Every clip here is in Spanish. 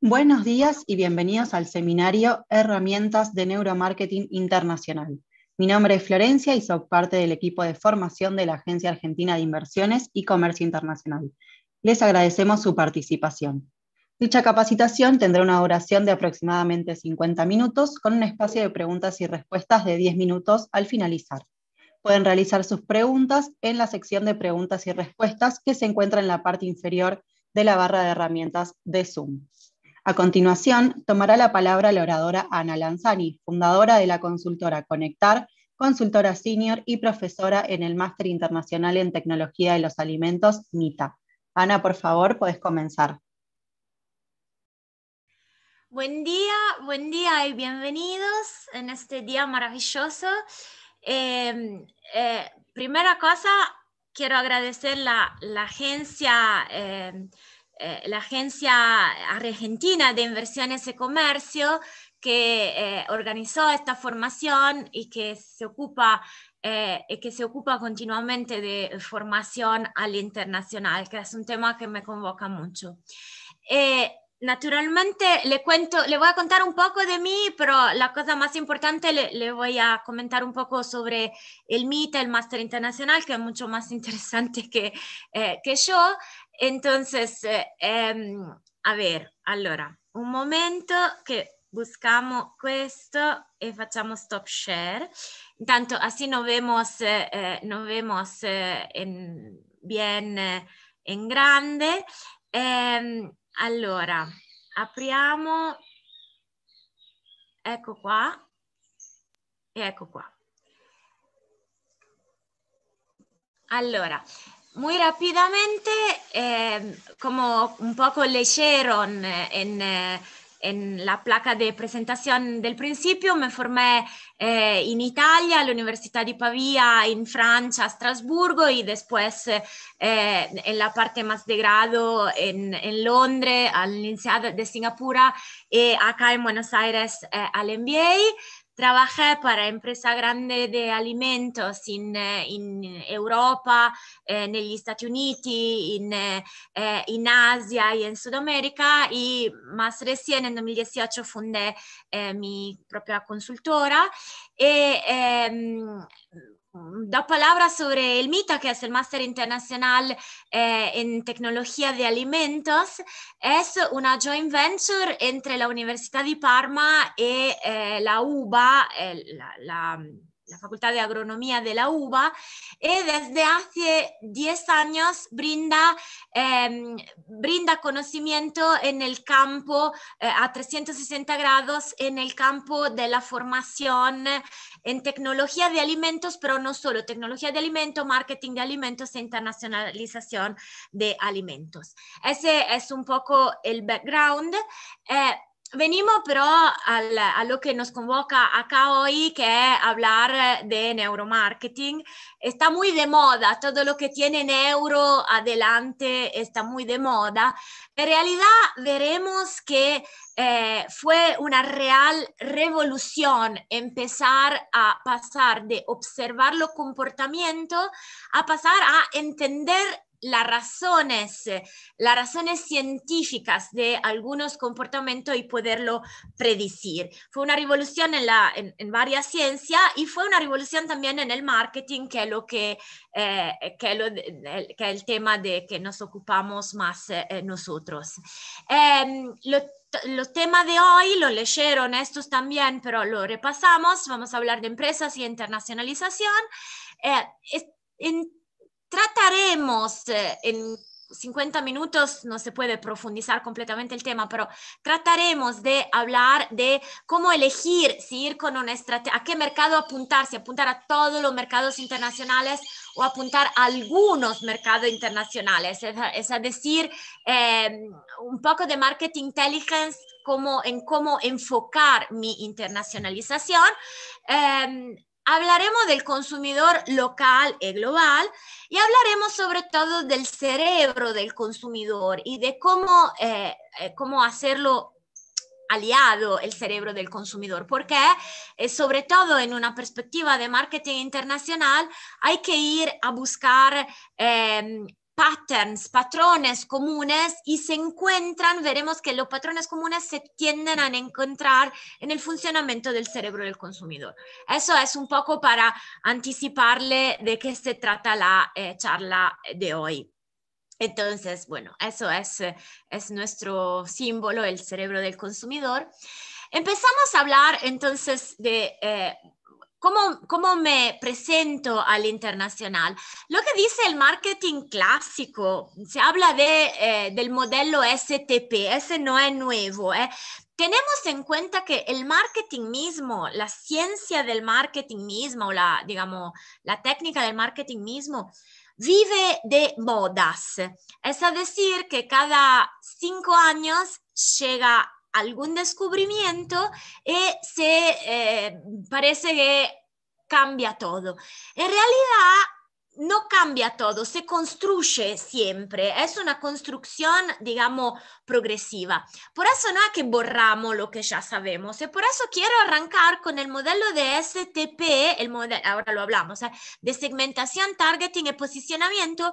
Buenos días y bienvenidos al seminario Herramientas de Neuromarketing Internacional. Mi nombre es Florencia y soy parte del equipo de formación de la Agencia Argentina de Inversiones y Comercio Internacional. Les agradecemos su participación. Dicha capacitación tendrá una duración de aproximadamente 50 minutos con un espacio de preguntas y respuestas de 10 minutos al finalizar. Pueden realizar sus preguntas en la sección de preguntas y respuestas que se encuentra en la parte inferior de la barra de herramientas de Zoom. A continuación, tomará la palabra la oradora Ana Lanzani, fundadora de la consultora Conectar, consultora senior y profesora en el Máster Internacional en Tecnología de los Alimentos, MITA. Ana, por favor, puedes comenzar. Buen día, buen día y bienvenidos en este día maravilloso. Em, eh, primera cosa, quiero agradecer la, la agencia em, eh, la Agencia Argentina de Inversiones y Comercio, que eh, organizó esta formación y que se ocupa eh, que se ocupa continuamente de formación al internacional, que es un tema que me convoca mucho. naturalmente, le cuento, le voy a contar un poco de mí, pero la cosa más importante, le, voy a comentar un poco sobre el MIT, el Máster Internacional, que es mucho más interesante que, que yo. Entonces, eh, a ver, allora, un momento che buscamos questo e facciamo stop share. Intanto, así no vemos, eh, no vemos eh, en, bien en grande. allora, apriamo, ecco qua, e ecco qua. Allora, muy rápidamente, eh, como un poco leyeron eh, eh, en, la placa de presentación del principio, me formé en Italia, en la Universidad de Pavia, en Francia, a Estrasburgo y después en la parte más de grado en, en Londres, al de Singapur y acá en Buenos Aires al MBA. Trabajé para empresa grande de alimentos in, in Europa, eh, negli Stati Uniti, in, eh, Asia y en Sudamérica y más recién en 2018 fundé eh, mi propia consultora y da palabra sobre el MITO, que es el Máster Internacional eh, en Tecnología de Alimentos. Es una joint venture entre la Universidad de Parma y eh, la UBA, eh, la, la la Facultad de Agronomía de la UBA, y eh, desde hace 10 años brinda, em, brinda conocimiento en el campo eh, a 360 grados, en el campo de la formación en tecnología de alimentos, pero no solo tecnología de alimentos, marketing de alimentos e internacionalización de alimentos. Ese es un poco el background. Eh, venimos pero al, a lo que nos convoca acá hoy, que es hablar eh, de neuromarketing. Está muy de moda, todo lo que tiene neuro adelante está muy de moda. En realidad veremos que eh, fue una real revolución empezar a pasar de observar los comportamientos a pasar a entender las razones, eh, las razones científicas de algunos comportamientos y poderlo predecir. Fue una revolución en, la, en, varias ciencias y fue una revolución también en el marketing, que es lo que, eh, que, es el tema de que nos ocupamos más eh, nosotros. Em, lo, los temas de hoy lo leyeron estos también, pero lo repasamos. Vamos a hablar de empresas y internacionalización. Entonces, trataremos eh, en 50 minutos no se puede profundizar completamente el tema, pero trataremos de hablar de cómo elegir si ir con una estrategia, a qué mercado apuntar, si apuntar a todos los mercados internacionales o apuntar a algunos mercados internacionales. Es, a decir, em, un poco de marketing intelligence como en cómo enfocar mi internacionalización. Em, Hablaremos del consumidor local y global y hablaremos sobre todo del cerebro del consumidor y de cómo, eh, eh, cómo hacerlo aliado el cerebro del consumidor, porque eh, sobre todo en una perspectiva de marketing internacional hay que ir a buscar em, patterns, patrones comunes y se encuentran, veremos que los patrones comunes se tienden a encontrar en el funcionamiento del cerebro del consumidor. Eso es un poco para anticiparle de qué se trata la eh, charla de hoy. Entonces, bueno, eso es, eh, es nuestro símbolo, el cerebro del consumidor. Empezamos a hablar entonces de... Eh, ¿Cómo, me presento al internacional? Lo que dice el marketing clásico, se habla de, eh, del modelo STP, ese no es nuevo. Eh. Tenemos en cuenta que el marketing mismo, la ciencia del marketing mismo, o la, digamos, la técnica del marketing mismo, vive de modas. Es decir, que cada cinco años llega algún descubrimiento y eh, se eh, parece que cambia todo. En realidad no cambia todo, se construye siempre, es una construcción, digamos, progresiva. Por eso no es que borramos lo que ya sabemos, y eh, por eso quiero arrancar con el modelo de STP, el modelo, ahora lo hablamos, de segmentación, targeting y posicionamiento,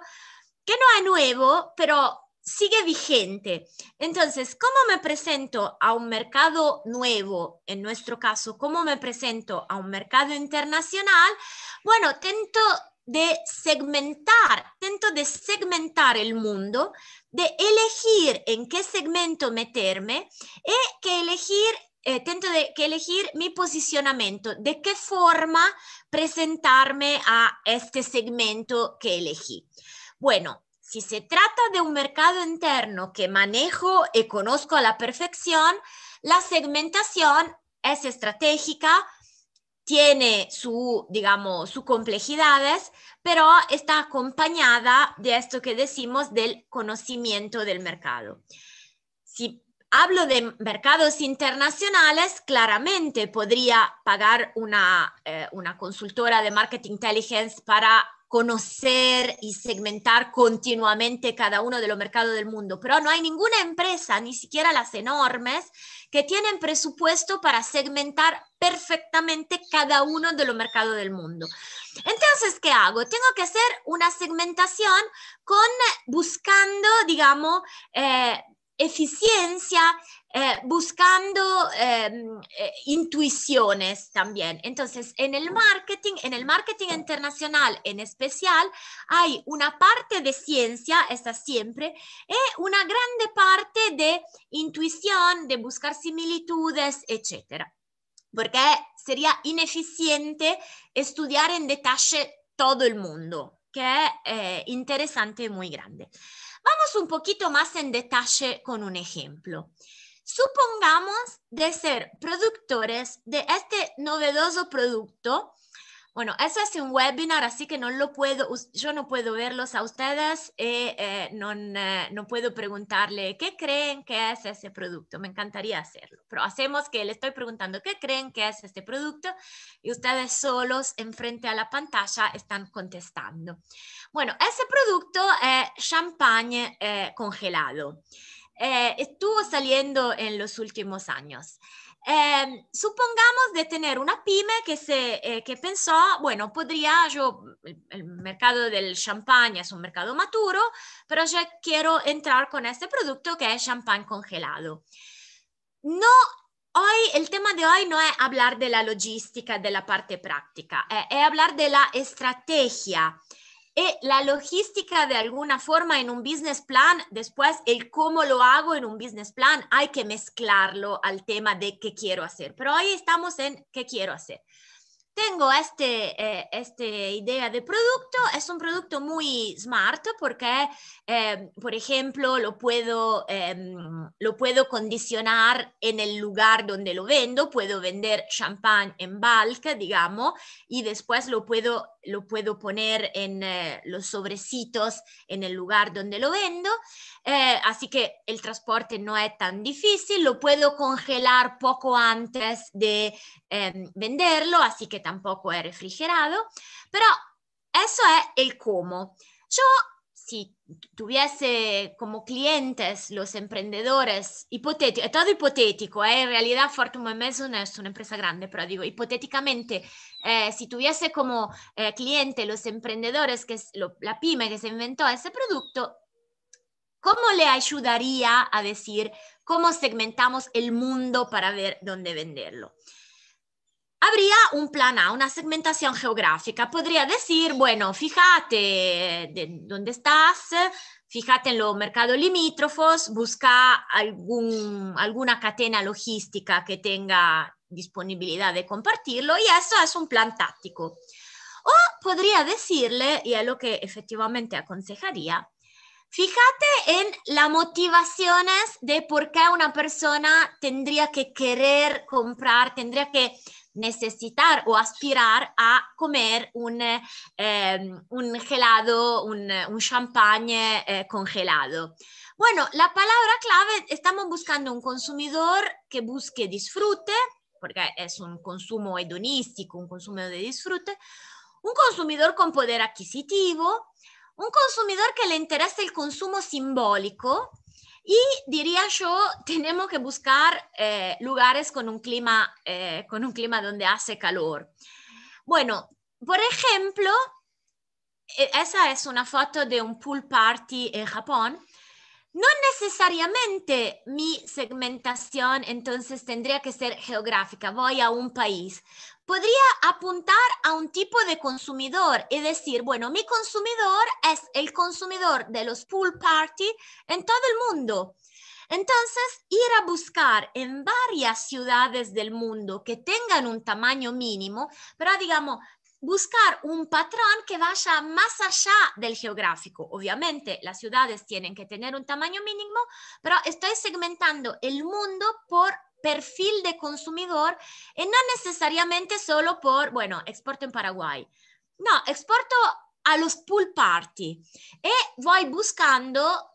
que no es nuevo, pero sigue vigente. Entonces, ¿cómo me presento a un mercado nuevo? En nuestro caso, ¿cómo me presento a un mercado internacional? Bueno, tento de segmentar, tento de segmentar el mundo, de elegir en qué segmento meterme y que elegir eh, tento de, que elegir mi posicionamiento, de qué forma presentarme a este segmento que elegí. Bueno, si se trata de un mercado interno que manejo y conozco a la perfección, la segmentación es estratégica, tiene su, digamos, sus complejidades, pero está acompañada de esto que decimos del conocimiento del mercado. Si hablo de mercados internacionales, claramente podría pagar una, eh, una consultora de marketing intelligence para conocer y segmentar continuamente cada uno de los mercados del mundo, pero no hay ninguna empresa, ni siquiera las enormes, que tienen presupuesto para segmentar perfectamente cada uno de los mercados del mundo. Entonces, ¿qué hago? Tengo que hacer una segmentación con buscando, digamos, eh, eficiencia eh, buscando em, eh, intuiciones también. Entonces, en el marketing, en el marketing internacional en especial, hay una parte de ciencia, está siempre, y eh, una grande parte de intuición, de buscar similitudes, etcétera. Porque sería ineficiente estudiar en detalle todo el mundo, que es interesante y muy grande. Vamos un poquito más en detalle con un ejemplo. Supongamos de ser productores de este novedoso producto bueno, eso es un webinar, así que no lo puedo, yo no puedo verlos a ustedes y eh, eh, no, puedo preguntarle qué creen que es ese producto. Me encantaría hacerlo, pero hacemos que le estoy preguntando qué creen que es este producto y ustedes solos enfrente a la pantalla están contestando. Bueno, ese producto es eh, champagne congelado. estuvo saliendo en los últimos años. Em, supongamos de tener una pyme que, se, eh, que pensó, bueno, podría yo, el, mercado del champán es un mercado maturo, pero yo quiero entrar con este producto que es champán congelado. No, hoy, el tema de hoy no es hablar de la logística, de la parte práctica, eh, es hablar de la estrategia y eh, la logística de alguna forma en un business plan, después el cómo lo hago en un business plan, hay que mezclarlo al tema de qué quiero hacer. Pero hoy estamos en qué quiero hacer tengo este, eh, esta idea de producto, es un producto muy smart porque, eh, por ejemplo, lo puedo, em, lo puedo condicionar en el lugar donde lo vendo, puedo vender champán en bulk, digamos, y después lo puedo, lo puedo poner en eh, los sobrecitos en el lugar donde lo vendo, así que el transporte no es tan difícil, lo puedo congelar poco antes de Em, venderlo, así que tampoco es refrigerado, pero eso es el cómo. Yo si tuviese como clientes los emprendedores hipotéticos, todo hipotético, ¿eh? en realidad Fortune Mason es una empresa grande, pero digo, hipotéticamente, eh, si tuviese como eh, cliente los emprendedores, que es la pyme que se inventó ese producto, ¿cómo le ayudaría a decir cómo segmentamos el mundo para ver dónde venderlo? Habría un plan A, una segmentación geográfica. Podría decir, bueno, fíjate de dónde estás, fíjate en los mercados limítrofos, busca algún, alguna cadena logística que tenga disponibilidad de compartirlo y eso es un plan táctico. O podría decirle, y es lo que efectivamente aconsejaría, fíjate en las motivaciones de por qué una persona tendría que querer comprar, tendría que necesitar o aspirar a comer un, eh, un gelado, un, un champagne eh, congelado. Bueno, la palabra clave, estamos buscando un consumidor que busque disfrute, porque es un consumo hedonístico, un consumo de disfrute, un consumidor con poder adquisitivo, un consumidor que le interesa el consumo simbólico, y diría yo, tenemos que buscar eh, lugares con un, clima, eh, con un clima donde hace calor. Bueno, por ejemplo, e, esa es una foto de un pool party en Japón. No necesariamente mi segmentación entonces tendría que ser geográfica, voy a un país podría apuntar a un tipo de consumidor y decir, bueno, mi consumidor es el consumidor de los pool party en todo el mundo. Entonces, ir a buscar en varias ciudades del mundo que tengan un tamaño mínimo, pero digamos, buscar un patrón que vaya más allá del geográfico. Obviamente, las ciudades tienen que tener un tamaño mínimo, pero estoy segmentando el mundo por perfil de consumidor y eh, no necesariamente solo por, bueno, exporto en Paraguay. No, exporto a los pool party y eh, voy buscando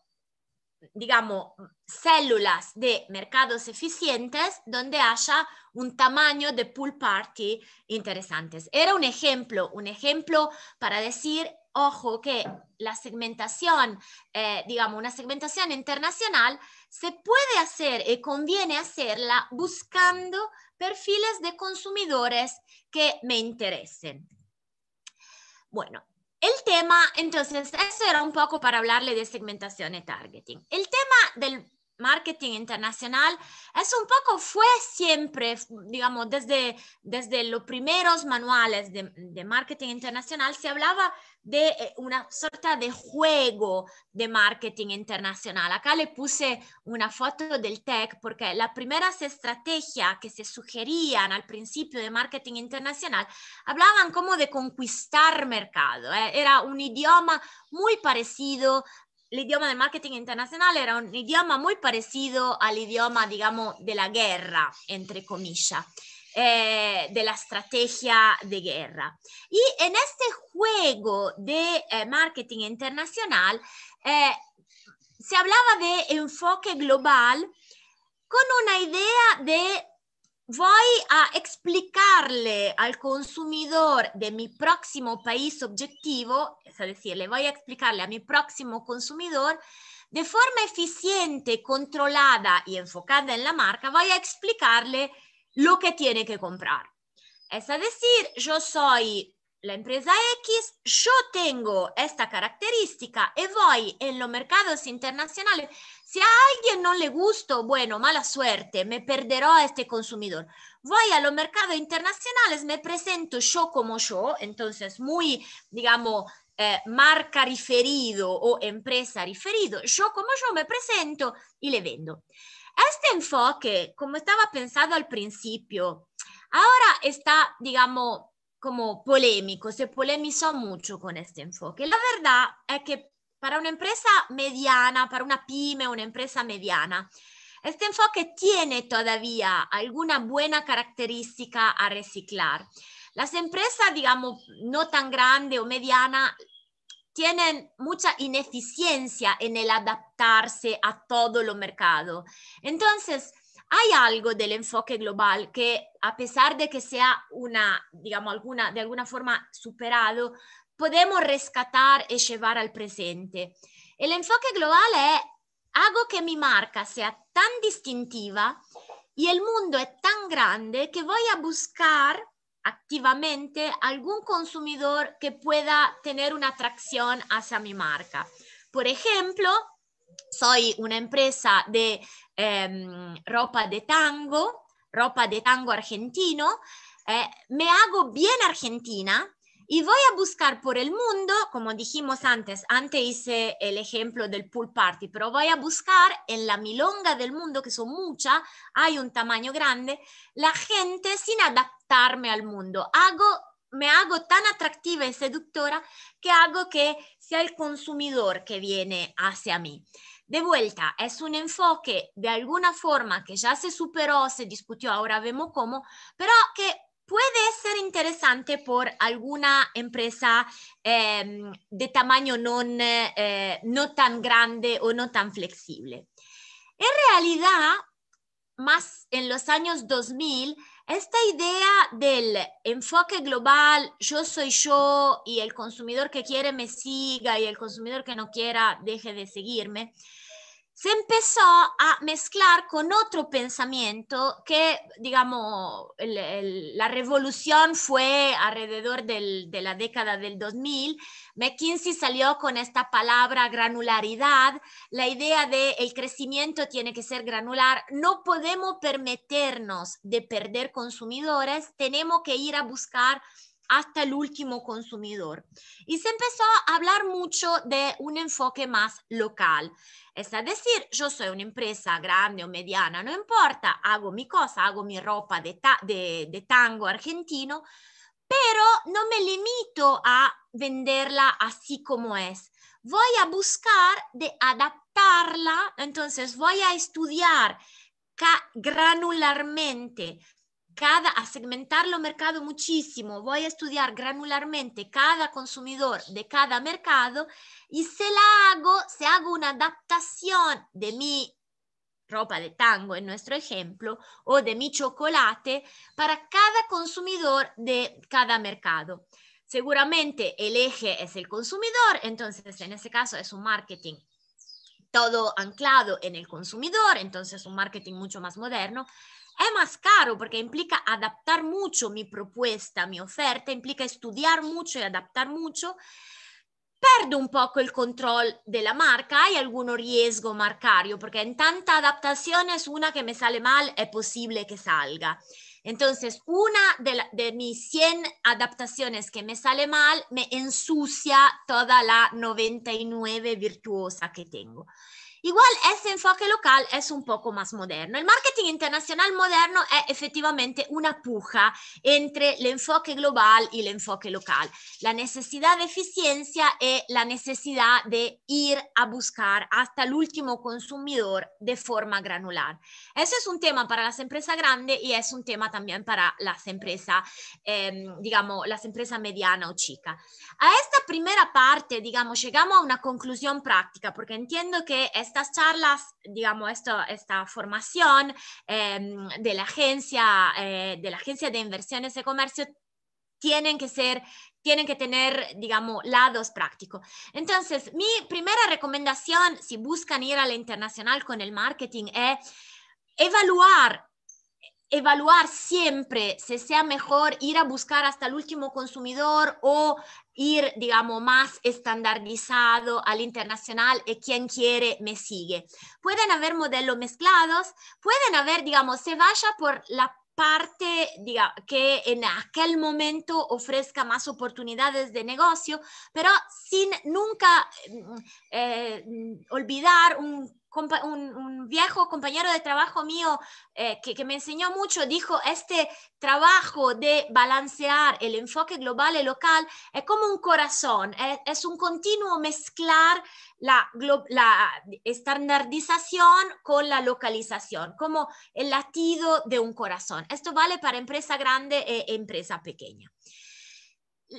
digamos, células de mercados eficientes donde haya un tamaño de pool party interesantes. Era un ejemplo, un ejemplo para decir ojo que la segmentación, eh, digamos, una segmentación internacional se puede hacer y eh, conviene hacerla buscando perfiles de consumidores que me interesen. Bueno, el tema, entonces, eso era un poco para hablarle de segmentación y targeting. El tema del marketing internacional es un poco, fue siempre, digamos, desde, desde los primeros manuales de, marketing internacional, se hablaba de eh, una sorta de juego de marketing internacional. Acá le puse una foto del TEC porque las primeras estrategias que se sugerían al principio de marketing internacional hablaban como de conquistar mercado. Eh, era un idioma muy parecido el idioma del marketing internacional era un idioma muy parecido al idioma, digamos, de la guerra, entre comillas. Eh, de la estrategia de guerra. Y en este juego de eh, marketing internacional eh, se hablaba de enfoque global con una idea de voy a explicarle al consumidor de mi próximo país objetivo, es decir, le voy a explicarle a mi próximo consumidor de forma eficiente, controlada y enfocada en la marca, voy a explicarle lo que tiene que comprar. Es decir, yo soy la empresa X, yo tengo esta característica y voy en los mercados internacionales. Si a alguien no le gusto, bueno, mala suerte, me perderá a este consumidor. Voy a los mercados internacionales, me presento yo como yo, entonces muy, digamos, eh, marca referido o empresa referido, yo como yo me presento y le vendo. Este enfoque, como estaba pensado al principio, ahora está, digamos, como polémico, se polemizó mucho con este enfoque. La verdad es que para una empresa mediana, para una pyme, una empresa mediana, este enfoque tiene todavía alguna buena característica a reciclar. Las empresas, digamos, no tan grande o mediana, tienen mucha ineficiencia en el adaptarse a todo lo mercado. Entonces, ¿Hay algo del enfoque global que, a pesar de que sea una, digamos, alguna, de alguna forma superado, podemos rescatar y llevar al presente? El enfoque global es algo que mi marca sea tan distintiva y el mundo es tan grande que voy a buscar activamente algún consumidor que pueda tener una atracción hacia mi marca. Por ejemplo, soy una empresa de em, ropa de tango, ropa de tango argentino, eh, me hago bien argentina y voy a buscar por el mundo, como dijimos antes, antes hice el ejemplo del pool party, pero voy a buscar en la milonga del mundo, que son muchas, hay un tamaño grande, la gente sin adaptarme al mundo. Hago me hago tan atractiva y seductora que hago que sea el consumidor que viene hacia mí. De vuelta, es un enfoque de alguna forma que ya se superó, se discutió, ahora vemos cómo, pero que puede ser interesante por alguna empresa em, de tamaño eh, no tan grande o no tan flexible. En realidad, más en los años 2000, esta idea del enfoque global, yo soy yo y el consumidor que quiere me siga y el consumidor que no quiera deje de seguirme, se empezó a mezclar con otro pensamiento que, digamos, la revolución fue alrededor de la década del 2000. McKinsey salió con esta palabra granularidad, la idea de el crecimiento tiene que ser granular, no podemos permitirnos de perder consumidores, tenemos que ir a buscar hasta el último consumidor. Y se empezó a hablar mucho de un enfoque más local. Es decir, yo soy una empresa grande o mediana, no importa, hago mi cosa, hago mi ropa de, de, tango argentino, pero no me limito a venderla así como es. Voy a buscar de adaptarla, entonces voy a estudiar granularmente cada, a segmentar el mercado muchísimo, voy a estudiar granularmente cada consumidor de cada mercado y se la hago, se hago una adaptación de mi ropa de tango en nuestro ejemplo o de mi chocolate para cada consumidor de cada mercado. Seguramente el eje es el consumidor, entonces en ese caso es un marketing todo anclado en el consumidor, entonces un marketing mucho más moderno, es más caro porque implica adaptar mucho mi propuesta, mi oferta, implica estudiar mucho y adaptar mucho. Perdo un poco el control de la marca, hay algún riesgo marcario, porque en tanta es una que me sale mal es posible que salga. Entonces, una de, de, mis 100 adaptaciones que me sale mal me ensucia toda la 99 virtuosa que tengo. Igual ese enfoque local es un poco más moderno. El marketing internacional moderno es efectivamente una puja entre el enfoque global y el enfoque local. La necesidad de eficiencia y la necesidad de ir a buscar hasta el último consumidor de forma granular. Eso es un tema para las empresas grandes y es un tema también para las empresas, em, digamos, las empresas mediana o chica. A esta primera parte, digamos, llegamos a una conclusión práctica porque entiendo que es estas charlas, digamos, esto, esta formación em, de, la agencia, eh, de la Agencia de Inversiones y Comercio tienen que ser tienen que tener, digamos, lados prácticos. Entonces, mi primera recomendación, si buscan ir a la internacional con el marketing, es evaluar evaluar siempre si sea mejor ir a buscar hasta el último consumidor o ir, digamos, más estandarizado al internacional y quien quiere me sigue. Pueden haber modelos mezclados, pueden haber, digamos, se vaya por la parte diga que en aquel momento ofrezca más oportunidades de negocio, pero sin nunca eh, mm, eh, olvidar un un, viejo compañero de trabajo mío eh, que, me enseñó mucho dijo, este trabajo de balancear el enfoque global y local es como un corazón, es, un continuo mezclar la, la, estandarización con la localización, como el latido de un corazón. Esto vale para empresa grande e empresa pequeña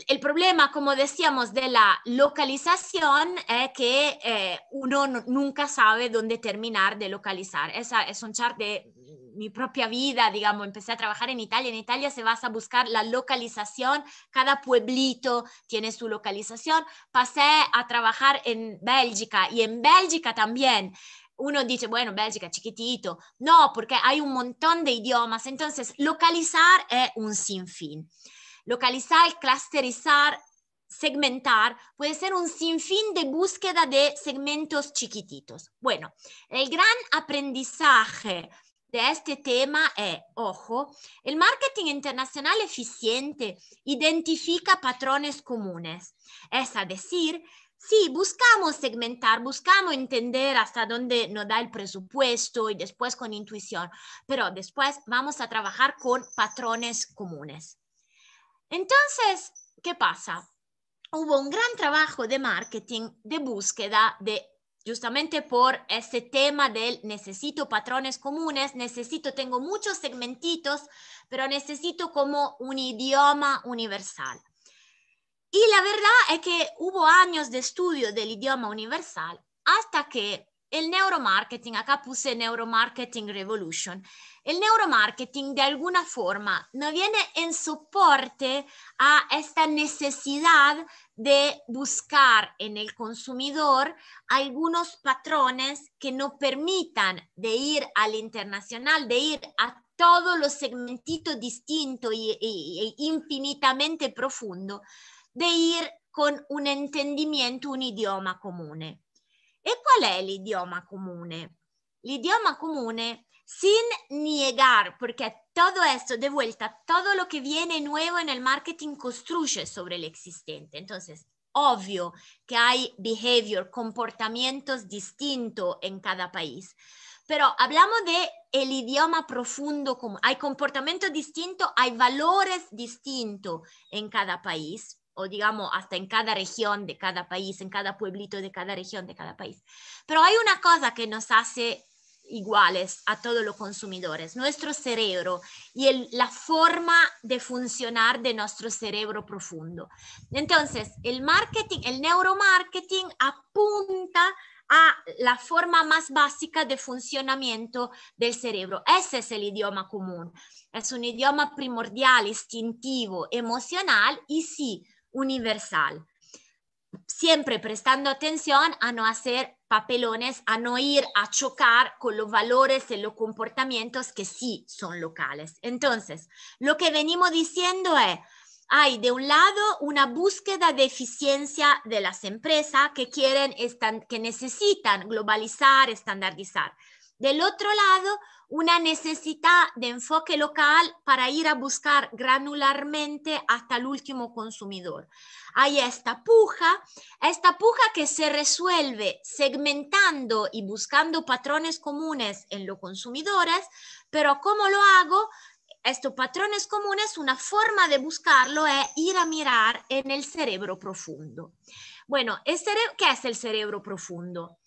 el problema, como decíamos, de la localización es eh, que eh, uno nunca sabe dónde terminar de localizar. Esa es un chart de mi propia vida, digamos, empecé a trabajar en Italia. En Italia se vas a buscar la localización, cada pueblito tiene su localización. Pasé a trabajar en Bélgica y en Bélgica también uno dice, bueno, Bélgica, chiquitito. No, porque hay un montón de idiomas. Entonces, localizar es eh, un sinfín localizar, clusterizar, segmentar, puede ser un sinfín de búsqueda de segmentos chiquititos. Bueno, el gran aprendizaje de este tema es, ojo, el marketing internacional eficiente identifica patrones comunes, es a decir, Sí, buscamos segmentar, buscamos entender hasta dónde nos da el presupuesto y después con intuición, pero después vamos a trabajar con patrones comunes. Entonces, ¿qué pasa? Hubo un gran trabajo de marketing, de búsqueda, de justamente por ese tema del necesito patrones comunes, necesito, tengo muchos segmentitos, pero necesito como un idioma universal. Y la verdad es que hubo años de estudio del idioma universal hasta que el neuromarketing, acá puse Neuromarketing Revolution. El neuromarketing de alguna forma no viene en soporte a esta necesidad de buscar en el consumidor algunos patrones que nos permitan de ir al internacional, de ir a todos los segmentitos distinto e infinitamente profundo, de ir con un entendimiento, un idioma común. ¿Y cuál es el idioma común? El idioma común, sin negar, porque todo esto, de vuelta, todo lo que viene nuevo en el marketing construye sobre el existente. Entonces, obvio que hay behavior, comportamientos distintos en cada país. Pero hablamos de el idioma profundo, hay comportamiento distinto, hay valores distintos en cada país o digamos hasta en cada región de cada país, en cada pueblito de cada región de cada país. Pero hay una cosa que nos hace iguales a todos los consumidores, nuestro cerebro y la forma de funcionar de nuestro cerebro profundo. Entonces, el marketing, el neuromarketing apunta a la forma más básica de funcionamiento del cerebro. Ese es el idioma común. Es un idioma primordial, instintivo, emocional y sí, universal. Siempre prestando atención a no hacer papelones, a no ir a chocar con los valores y los comportamientos que sí son locales. Entonces, lo que venimos diciendo es, hay de un lado una búsqueda de eficiencia de las empresas que quieren, que necesitan globalizar, estandarizar. Del otro lado, una necesidad de enfoque local para ir a buscar granularmente hasta el último consumidor. Hay esta puja, esta puja que se resuelve segmentando y buscando patrones comunes en los consumidores, pero ¿cómo lo hago? estos patrones comunes, una forma de buscarlo es ir a mirar en el cerebro profundo. Bueno, ¿qué es el cerebro profundo?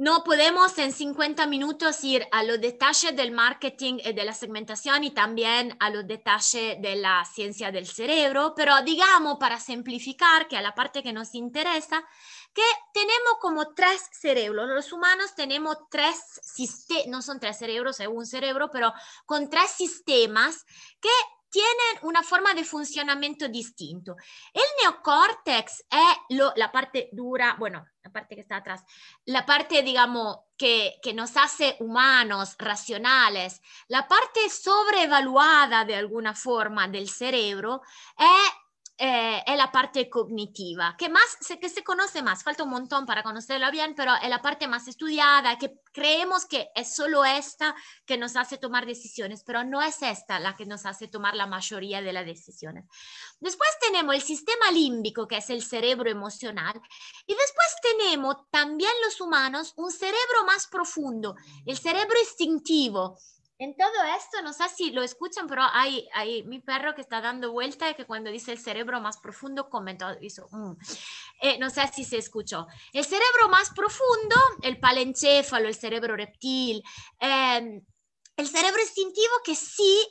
no podemos en 50 minutos ir a los detalles del marketing y eh, de la segmentación y también a los detalles de la ciencia del cerebro, pero digamos para simplificar, que a la parte que nos interesa, que tenemos como tres cerebros. Los humanos tenemos tres sistemas, no son tres cerebros, es un cerebro, pero con tres sistemas que tienen una forma de funcionamiento distinto. El neocórtex es la parte dura, bueno, la parte que está atrás, la parte, digamos, que, nos hace humanos, racionales, la parte sobrevaluada de alguna forma del cerebro es es eh, la parte cognitiva, que más que se conoce más, falta un montón para conocerla bien, pero es la parte más estudiada, que creemos que es solo esta que nos hace tomar decisiones, pero no es esta la que nos hace tomar la mayoría de las decisiones. Después tenemos el sistema límbico, que es el cerebro emocional, y después tenemos también los humanos un cerebro más profundo, el cerebro instintivo, en todo esto, no sé si lo escuchan, pero hay, hay mi perro que está dando vuelta y que cuando dice el cerebro más profundo comentó, hizo, mm". eh, no sé si se escuchó. El cerebro más profundo, el palencéfalo, el cerebro reptil, em, el cerebro instintivo que sí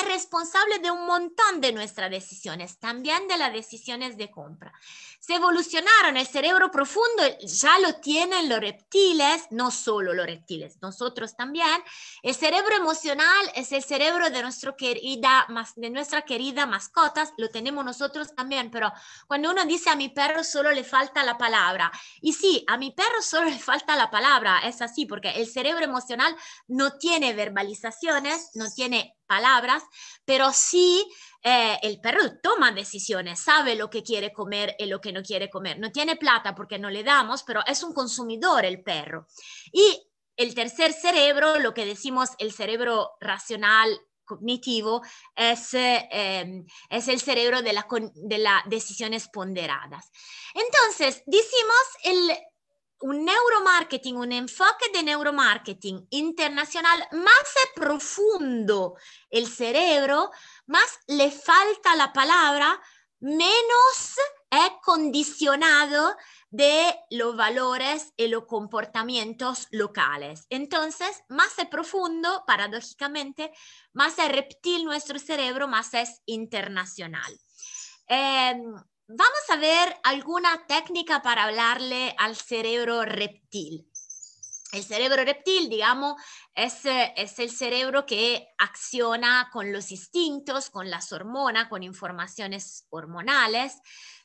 es responsable de un montón de nuestras decisiones, también de las decisiones de compra. Se evolucionaron el cerebro profundo, ya lo tienen los reptiles, no solo los reptiles, nosotros también. El cerebro emocional es el cerebro de, nuestro querida, de nuestra querida mascotas, lo tenemos nosotros también, pero cuando uno dice a mi perro solo le falta la palabra, y sí, a mi perro solo le falta la palabra, es así, porque el cerebro emocional no tiene verbalizaciones, no tiene palabras, pero sí eh, el perro toma decisiones, sabe lo que quiere comer y eh, lo que no quiere comer. No tiene plata porque no le damos, pero es un consumidor el perro. Y el tercer cerebro, lo que decimos el cerebro racional cognitivo, es, eh, em, es el cerebro de las de la decisiones ponderadas. Entonces, decimos el un neuromarketing, un enfoque de neuromarketing internacional más profundo el cerebro, más le falta la palabra, menos es condicionado de los valores y los comportamientos locales. Entonces, más es profundo, paradójicamente, más es reptil nuestro cerebro, más es internacional. Em, Vamos a ver alguna técnica para hablarle al cerebro reptil. El cerebro reptil, digamos, es, el cerebro que acciona con los instintos, con las hormonas, con informaciones hormonales.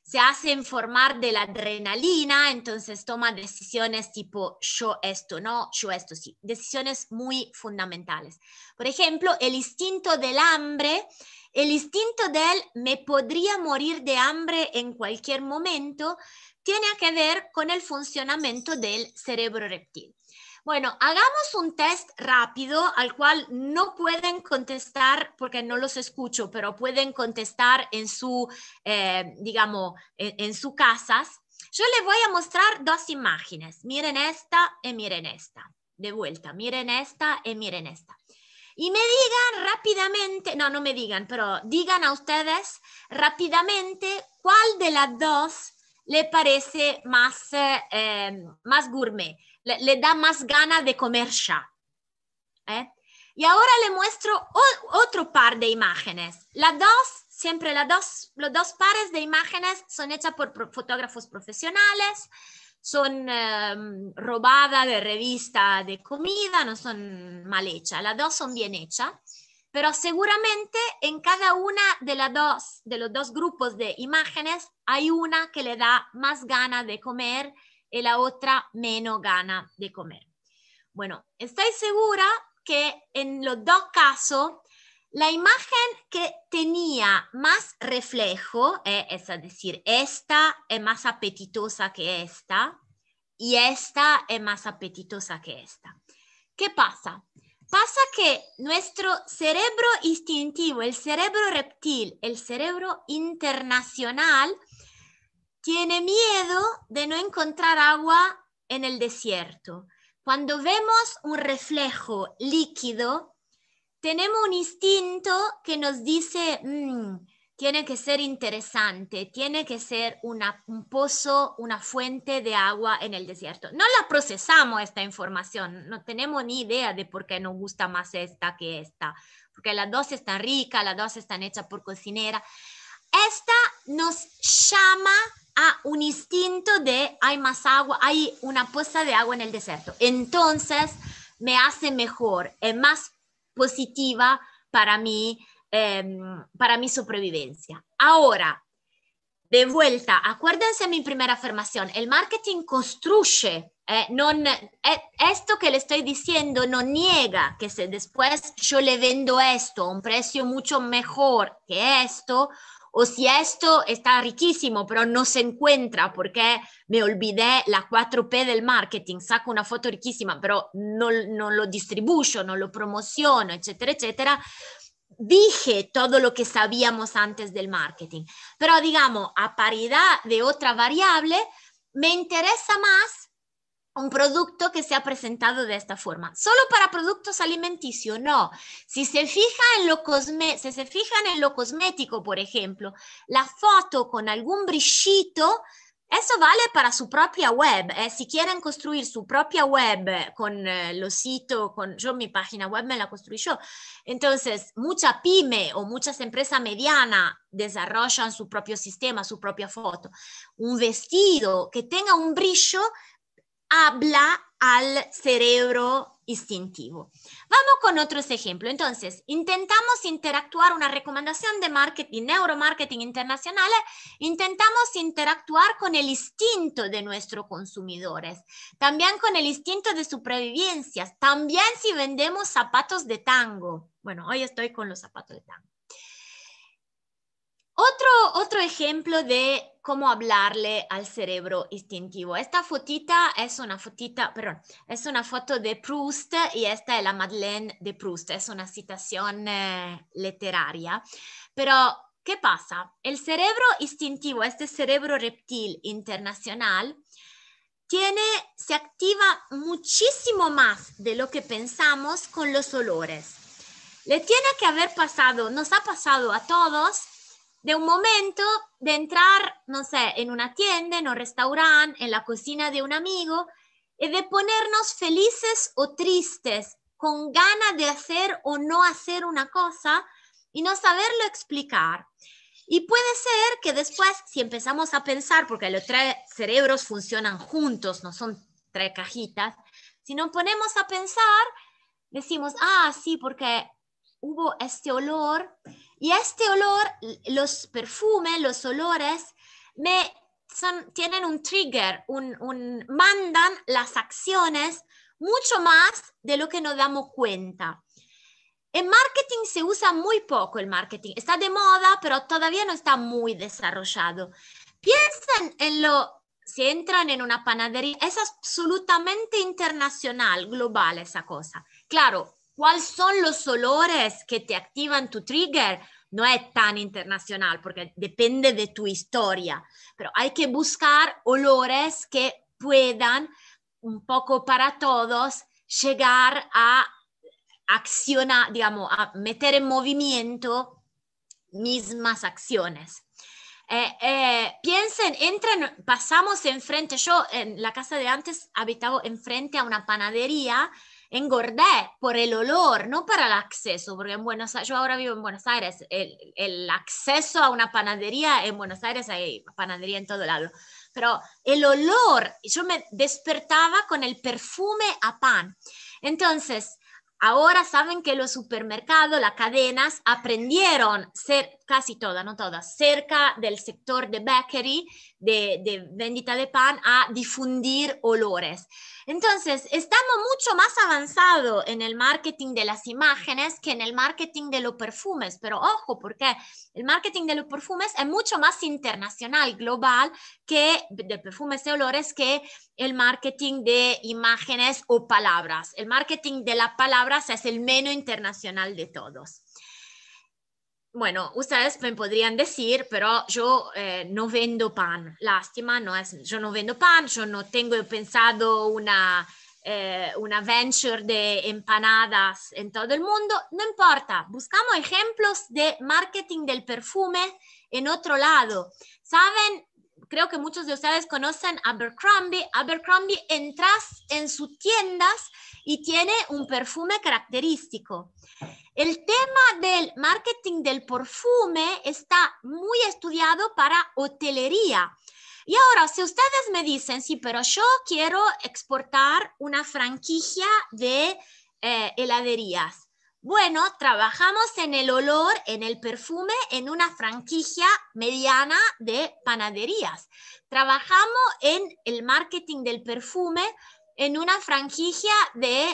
Se hace informar de la adrenalina, entonces toma decisiones tipo yo esto no, yo esto sí. Decisiones muy fundamentales. Por ejemplo, el instinto del hambre el instinto del me podría morir de hambre en cualquier momento tiene que ver con el funcionamiento del cerebro reptil. Bueno, hagamos un test rápido al cual no pueden contestar porque no los escucho, pero pueden contestar en su, eh, digamos, en, en sus casas. Yo les voy a mostrar dos imágenes. Miren esta y miren esta. De vuelta, miren esta y miren esta y me digan rápidamente, no, no me digan, pero digan a ustedes rápidamente cuál de las dos le parece más, eh, em, más gourmet, le, da más ganas de comer ya. ¿eh? Y ahora le muestro otro par de imágenes. Las dos, siempre las dos, los dos pares de imágenes son hechas por fotógrafos profesionales son robadas em, robada de revista de comida, no son mal hechas, las dos son bien hechas, pero seguramente en cada una de, las dos, de los dos grupos de imágenes hay una que le da más gana de comer y la otra menos gana de comer. Bueno, estoy segura que en los dos casos la imagen que tenía más reflejo, eh, es decir, esta es más apetitosa que esta y esta es más apetitosa que esta. ¿Qué pasa? Pasa que nuestro cerebro instintivo, el cerebro reptil, el cerebro internacional, tiene miedo de no encontrar agua en el desierto. Cuando vemos un reflejo líquido, tenemos un instinto que nos dice, mm, tiene que ser interesante, tiene que ser una, un pozo, una fuente de agua en el desierto. No la procesamos esta información, no tenemos ni idea de por qué nos gusta más esta que esta, porque las dos están ricas, las dos están hechas por cocinera. Esta nos llama a un instinto de hay más agua, hay una poza de agua en el desierto. Entonces me hace mejor, es más positiva para mi, em, para mi sobrevivencia. Ahora, de vuelta, acuérdense mi primera afirmación, el marketing construye eh, eh esto que le estoy diciendo no niega que si después yo le vendo esto a un precio mucho mejor que esto, o si esto está riquísimo, pero no se encuentra porque me olvidé la 4P del marketing, saco una foto riquísima, pero no, no lo distribuyo, no lo promociono, etcétera, etcétera dije todo lo que sabíamos antes del marketing, pero digamos, a paridad de otra variable, me interesa más un producto que se ha presentado de esta forma. Solo para productos alimenticios, no. Si se, fija en lo se fijan en lo cosmético, por ejemplo, la foto con algún brillito, eso vale para su propia web. Eh, si quieren construir su propia web eh, con lo eh, los con yo mi página web me la construí yo. Entonces, mucha pyme o muchas empresas medianas desarrollan su propio sistema, su propia foto. Un vestido que tenga un brillo habla al cerebro instintivo. Vamos con otros ejemplos. Entonces, intentamos interactuar, una recomendación de marketing, neuromarketing internacional, intentamos interactuar con el instinto de nuestros consumidores, también con el instinto de supervivencia, también si vendemos zapatos de tango. Bueno, hoy estoy con los zapatos de tango. Otro, otro ejemplo de cómo hablarle al cerebro instintivo. Esta fotita es una fotita, perdón, es una foto de Proust y esta es la Madeleine de Proust, es una citación eh, literaria. Pero, ¿qué pasa? El cerebro instintivo, este cerebro reptil internacional, tiene, se activa muchísimo más de lo que pensamos con los olores. Le tiene que haber pasado, nos ha pasado a todos de un momento de entrar, no sé, en una tienda, en un restaurante, en la cocina de un amigo y eh, de ponernos felices o tristes, con ganas de hacer o no hacer una cosa y no saberlo explicar. Y puede ser que después, si empezamos a pensar, porque los tres cerebros funcionan juntos, no son tres cajitas, si nos ponemos a pensar, decimos, ah, sí, porque hubo este olor y este olor, los perfumes, los olores, me tienen un trigger, un, mandan las acciones mucho más de lo que nos damos cuenta. En marketing se usa muy poco el marketing. Está de moda, pero todavía no está muy desarrollado. Piensen en lo, si entran en una panadería, es absolutamente internacional, global esa cosa. Claro, ¿Cuáles son los olores que te activan tu trigger? No es tan internacional porque depende de tu historia, pero hay que buscar olores que puedan, un poco para todos, llegar a accionar, digamos, a meter en movimiento mismas acciones. Eh, eh, piensen, pasamos enfrente, yo en la casa de antes habitaba enfrente a una panadería engordé por el olor, no para el acceso, porque en Buenos Aires, yo ahora vivo en Buenos Aires, el, acceso a una panadería, en Buenos Aires hay panadería en todo lado, pero el olor, yo me despertaba con el perfume a pan. Entonces, Ahora saben que los supermercados, las cadenas, aprendieron, ser, casi todas, no todas, cerca del sector de bakery, de, de vendita de pan a difundir olores. Entonces, estamos mucho más avanzados en el marketing de las imágenes que en el marketing de los perfumes, pero ojo, porque el marketing de los perfumes es mucho más internacional, global, que de perfumes y olores que el marketing de imágenes o palabras. El marketing de las palabras es el menos internacional de todos bueno, ustedes me podrían decir, pero yo eh, no vendo pan. Lástima, no es, yo no vendo pan, yo no tengo pensado una, eh, una venture de empanadas en todo el mundo. No importa, buscamos ejemplos de marketing del perfume en otro lado. ¿Saben? creo que muchos de ustedes conocen Abercrombie. Abercrombie entras en sus tiendas y tiene un perfume característico. El tema del marketing del perfume está muy estudiado para hotelería. Y ahora, si ustedes me dicen, sí, pero yo quiero exportar una franquicia de eh, heladerías, bueno, trabajamos en el olor, en el perfume, en una franquicia mediana de panaderías. Trabajamos en el marketing del perfume, en una franquicia de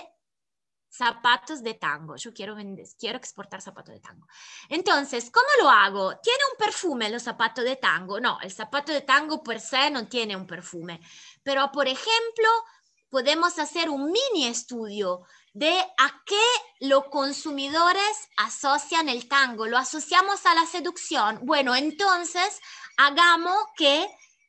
zapatos de tango. Yo quiero, quiero exportar zapatos de tango. Entonces, ¿cómo lo hago? ¿Tiene un perfume los zapatos de tango? No, el zapato de tango por se no tiene un perfume. Pero, por ejemplo, podemos hacer un mini estudio de a qué los consumidores asocian el tango. Lo asociamos a la seducción. Bueno, entonces hagamos que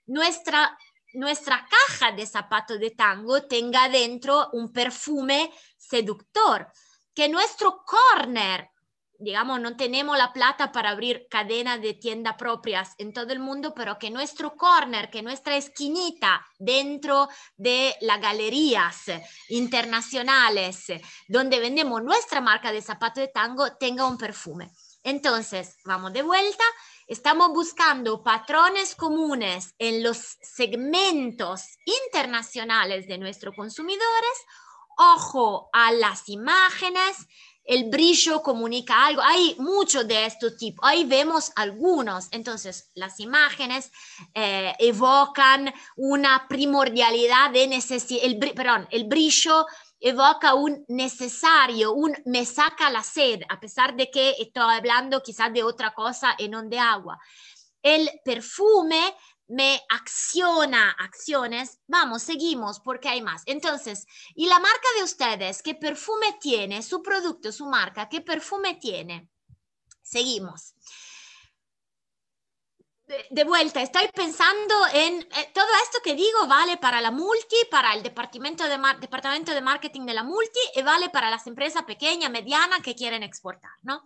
nuestra, nuestra caja de zapatos de tango tenga dentro un perfume seductor, que nuestro corner digamos, no tenemos la plata para abrir cadenas de tienda propias en todo el mundo, pero que nuestro corner, que nuestra esquinita dentro de las galerías internacionales donde vendemos nuestra marca de zapato de tango tenga un perfume. Entonces, vamos de vuelta. Estamos buscando patrones comunes en los segmentos internacionales de nuestros consumidores. Ojo a las imágenes, el brillo comunica algo. Hay mucho de este tipo. Ahí vemos algunos. Entonces, las imágenes eh, evocan una primordialidad de necesidad. El, perdón, el brillo evoca un necesario, un me saca la sed, a pesar de que estoy hablando quizás de otra cosa y no de agua. El perfume me acciona acciones, vamos, seguimos porque hay más. Entonces, ¿y la marca de ustedes qué perfume tiene? Su producto, su marca, ¿qué perfume tiene? Seguimos. De, vuelta, estoy pensando en eh, todo esto que digo vale para la multi, para el departamento de, departamento de marketing de la multi y vale para las empresas pequeñas, medianas que quieren exportar, ¿no?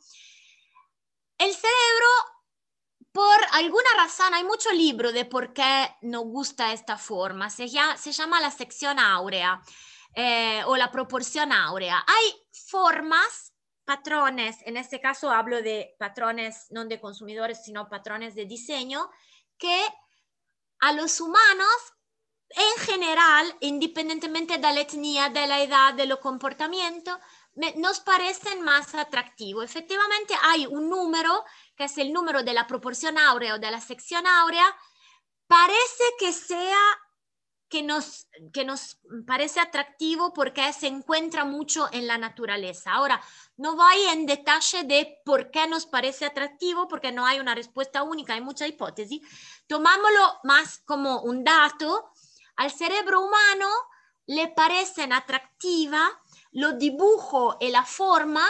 El cerebro por alguna razón hay mucho libro de por qué nos gusta esta forma. Se llama, se llama la sección áurea eh, o la proporción áurea. Hay formas, patrones, en este caso hablo de patrones no de consumidores, sino patrones de diseño, que a los humanos en general, independientemente de la etnia, de la edad, de los comportamientos, nos parecen más atractivos. Efectivamente hay un número, que es el número de la proporción áurea o de la sección áurea, parece que sea que nos, parece atractivo porque se encuentra mucho en la naturaleza. Ahora, no voy en detalle de por qué nos parece atractivo, porque no hay una respuesta única, hay muchas hipótesis. Tomámoslo más como un dato. Al cerebro humano le parecen atractivas lo dibujo e la forma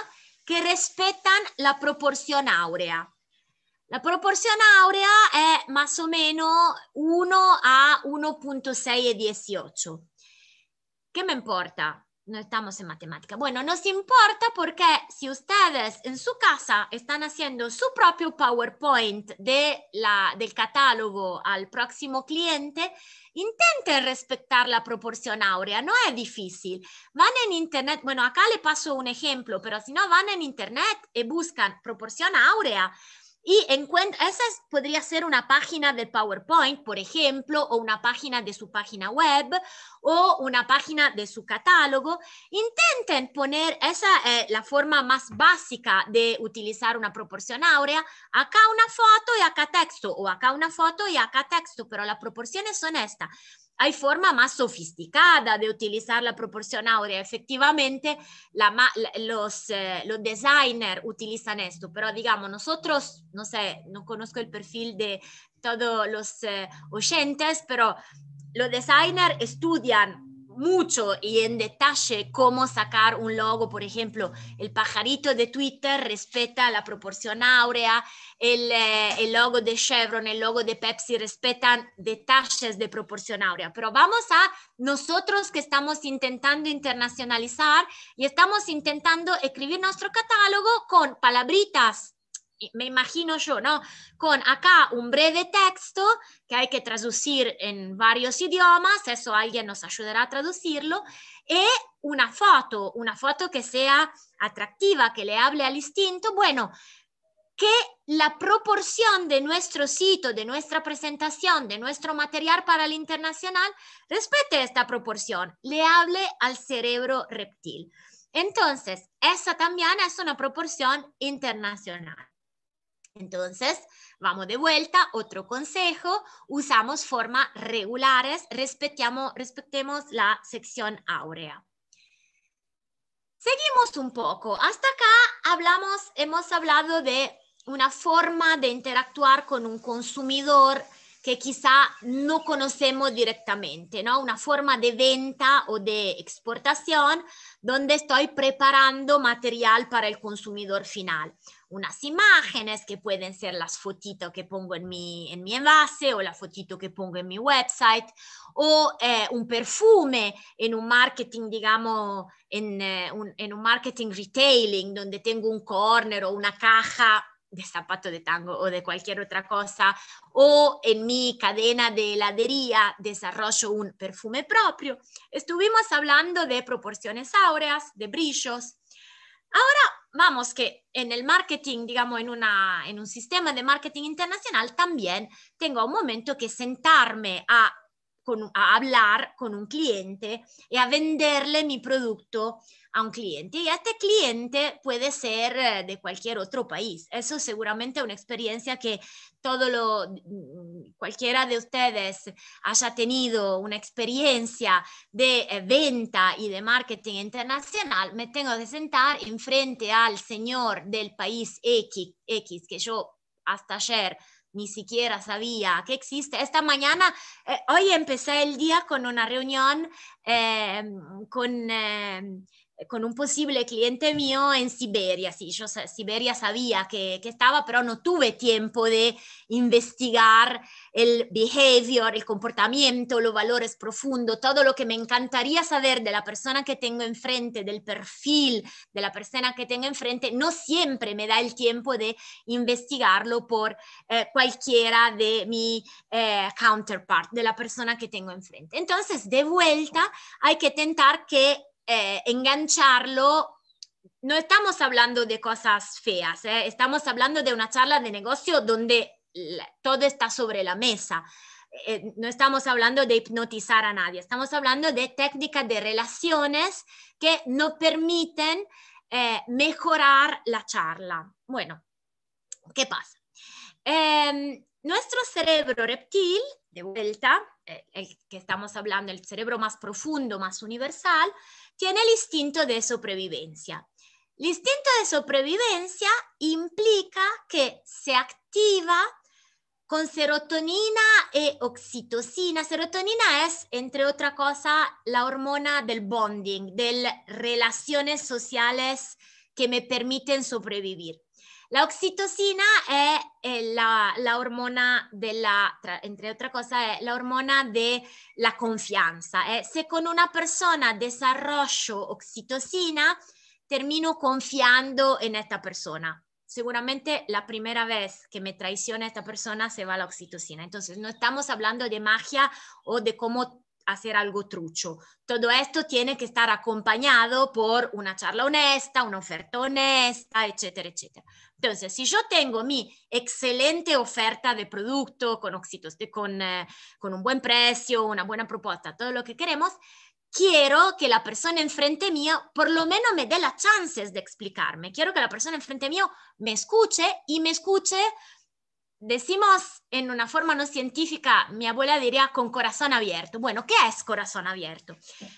che respetan la proporzione áurea. La proporzione áurea è más o meno 1 a 1.6 e 18. Che mi importa? no estamos en matemática. Bueno, nos importa porque si ustedes en su casa están haciendo su propio PowerPoint de la, del catálogo al próximo cliente, intenten respetar la proporción áurea, no es difícil. Van en internet, bueno, acá le paso un ejemplo, pero si no, van en internet y buscan proporción áurea y encuentra, esa podría ser una página del PowerPoint, por ejemplo, o una página de su página web o una página de su catálogo. Intenten poner, esa es eh, la forma más básica de utilizar una proporción áurea. Acá una foto y acá texto, o acá una foto y acá texto, pero las proporciones son estas. hay forma más sofisticata di utilizzare la proporzione aurea effettivamente la, los, eh, los designers utilizan esto, pero digamos, nosotros, no sé, no conozco el perfil di tutti los eh, oyentes, pero los designers estudian mucho y en detalle cómo sacar un logo, por ejemplo, el pajarito de Twitter respeta la proporción áurea, eh, el, logo de Chevron, el logo de Pepsi respetan detalles de proporción áurea, pero vamos a nosotros que estamos intentando internacionalizar y estamos intentando escribir nuestro catálogo con palabritas me imagino yo, ¿no? Con acá un breve texto que hay que traducir en varios idiomas, eso alguien nos ayudará a traducirlo, y una foto, una foto que sea atractiva, que le hable al instinto, bueno, que la proporción de nuestro sitio, de nuestra presentación, de nuestro material para el internacional, respete esta proporción, le hable al cerebro reptil. Entonces, esa también es una proporción internacional. Entonces, vamos de vuelta, otro consejo, usamos formas regulares, respetamos, respetemos la sección áurea. Seguimos un poco. Hasta acá hablamos, hemos hablado de una forma de interactuar con un consumidor que quizá no conocemos directamente, ¿no? Una forma de venta o de exportación donde estoy preparando material para el consumidor final unas imágenes que pueden ser las fotitos que pongo en mi, en mi envase o la fotito que pongo en mi website o eh, un perfume en un marketing, digamos, en, eh, un, en un marketing retailing donde tengo un corner o una caja de zapato de tango o de cualquier otra cosa, o en mi cadena de heladería desarrollo un perfume propio. Estuvimos hablando de proporciones áureas, de brillos. Ahora vamos que en eh, el marketing, digamos, en, una, en un sistema de marketing internacional, también tengo un momento que sentarme a, con, a hablar con un cliente y a venderle mi producto a un cliente y este cliente puede ser eh, de cualquier otro país. Eso seguramente es una experiencia que todo lo, mm, cualquiera de ustedes haya tenido una experiencia de eh, venta y de marketing internacional, me tengo que sentar enfrente al señor del país X, X que yo hasta ayer ni siquiera sabía que existe. Esta mañana, eh, hoy empecé el día con una reunión con con un posible cliente mío en Siberia. Sí, yo Siberia sabía que, que, estaba, pero no tuve tiempo de investigar el behavior, el comportamiento, los valores profundos, todo lo que me encantaría saber de la persona que tengo enfrente, del perfil de la persona que tengo enfrente. No siempre me da el tiempo de investigarlo por eh, cualquiera de mi eh, counterpart, de la persona que tengo enfrente. Entonces, de vuelta, hay que tentar que eh, engancharlo, no estamos hablando de cosas feas, eh, estamos hablando de una charla de negocio donde todo está sobre la mesa. Eh, no estamos hablando de hipnotizar a nadie, estamos hablando de técnicas de relaciones que nos permiten mejorar la charla. Bueno, ¿qué pasa? Em, nuestro cerebro reptil, de vuelta, eh, el que estamos hablando, el cerebro más profundo, más universal, tiene el instinto de sobrevivencia. El instinto de sobrevivencia implica que se activa con serotonina e oxitocina. Serotonina es, entre otra cosa, la hormona del bonding, de relaciones sociales que me permiten sobrevivir. La oxitocina es eh, la, hormona de della, entre otra cosa, è eh, la hormona la confianza. Eh. Si con una persona desarrollo oxitocina, termino confiando en esta persona. Seguramente la primera vez que me traiciona esta persona se va la oxitocina. Entonces, no estamos hablando de magia o de cómo hacer algo trucho. Todo esto tiene que estar acompañado por una charla honesta, una oferta honesta, etcétera, etcétera. Entonces, si yo tengo mi excelente oferta de producto con, oxitos, este, eh, con, un buen precio, una buena propuesta, todo lo que queremos, quiero que la persona enfrente mío por lo menos me dé las chances de explicarme. Quiero que la persona enfrente mío me escuche y me escuche, decimos en una forma no científica, mi abuela diría con corazón abierto. Bueno, ¿qué es corazón abierto?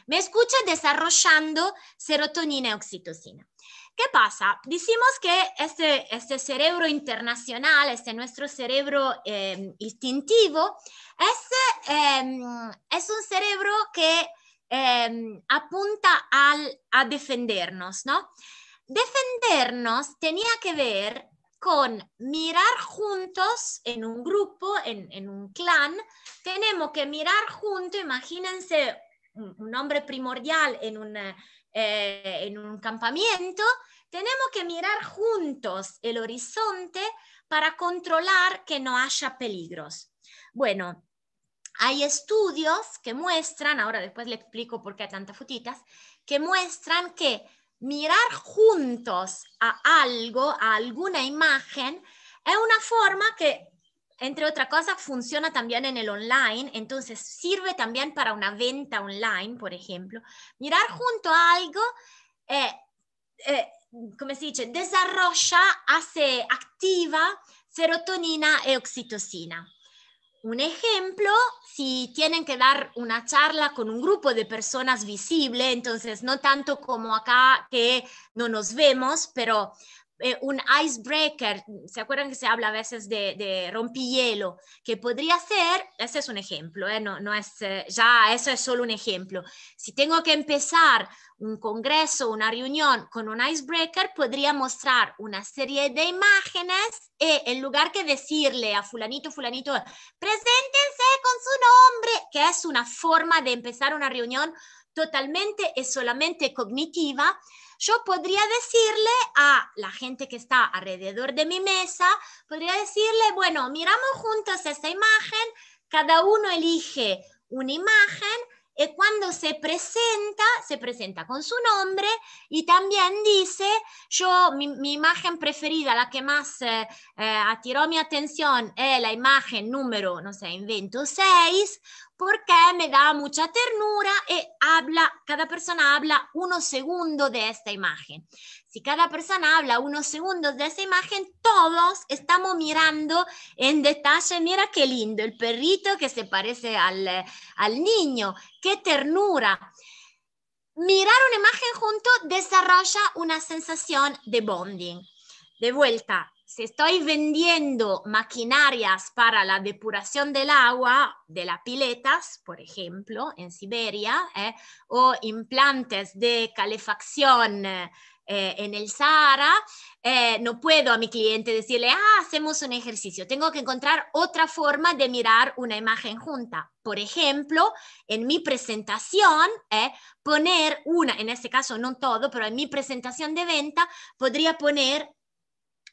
Me escucha desarrollando serotonina y oxitocina. ¿Qué pasa? Decimos que este, este cerebro internacional, este nuestro cerebro em, instintivo, es, este, em, es, un cerebro que em, apunta al, a defendernos, ¿no? Defendernos tenía que ver con mirar juntos en un grupo, en, un clan, tenemos que mirar juntos, imagínense un hombre primordial en un eh, en un campamento, tenemos que mirar juntos el horizonte para controlar que no haya peligros. Bueno, hay estudios que muestran, ahora después le explico por qué hay tantas fotitas, que muestran que mirar juntos a algo, a alguna imagen, es una forma que entre otra cosa, funciona también en el online, entonces sirve también para una venta online, por ejemplo. Mirar junto a algo, eh, eh, como se dice, desarrolla, hace activa serotonina e oxitocina. Un ejemplo, si tienen que dar una charla con un grupo de personas visible, entonces no tanto como acá que no nos vemos, pero eh, un icebreaker, ¿se acuerdan que se habla a veces de, de Que podría ser, ese es un ejemplo, ¿eh? no, es, eh, ya eso es solo un ejemplo. Si tengo que empezar un congreso, una reunión con un icebreaker, podría mostrar una serie de imágenes y en lugar que decirle a fulanito, fulanito, preséntense con su nombre, que es una forma de empezar una reunión totalmente y solamente cognitiva, yo podría decirle a la gente que está alrededor de mi mesa, podría decirle, bueno, miramos juntos esta imagen, cada uno elige una imagen y eh, cuando se presenta, se presenta con su nombre y también dice, yo, mi, imagen preferida, la que más eh, eh, atiró mi atención, es la imagen número, no sé, invento 6, porque me da mucha ternura y eh, habla, cada persona habla unos segundos de esta imagen. Si cada persona habla unos segundos de esa imagen, todos estamos mirando en detalle, mira qué lindo, el perrito que se parece al, eh, al niño, qué ternura. Mirar una imagen junto desarrolla una sensación de bonding. De vuelta, si estoy vendiendo maquinarias para la depuración del agua de las piletas, por ejemplo, en Siberia, eh, o implantes de calefacción eh, en el Sahara, eh, no puedo a mi cliente decirle, ah, hacemos un ejercicio. Tengo que encontrar otra forma de mirar una imagen junta. Por ejemplo, en mi presentación, poner una, en este caso no todo, pero en mi presentación de venta, podría poner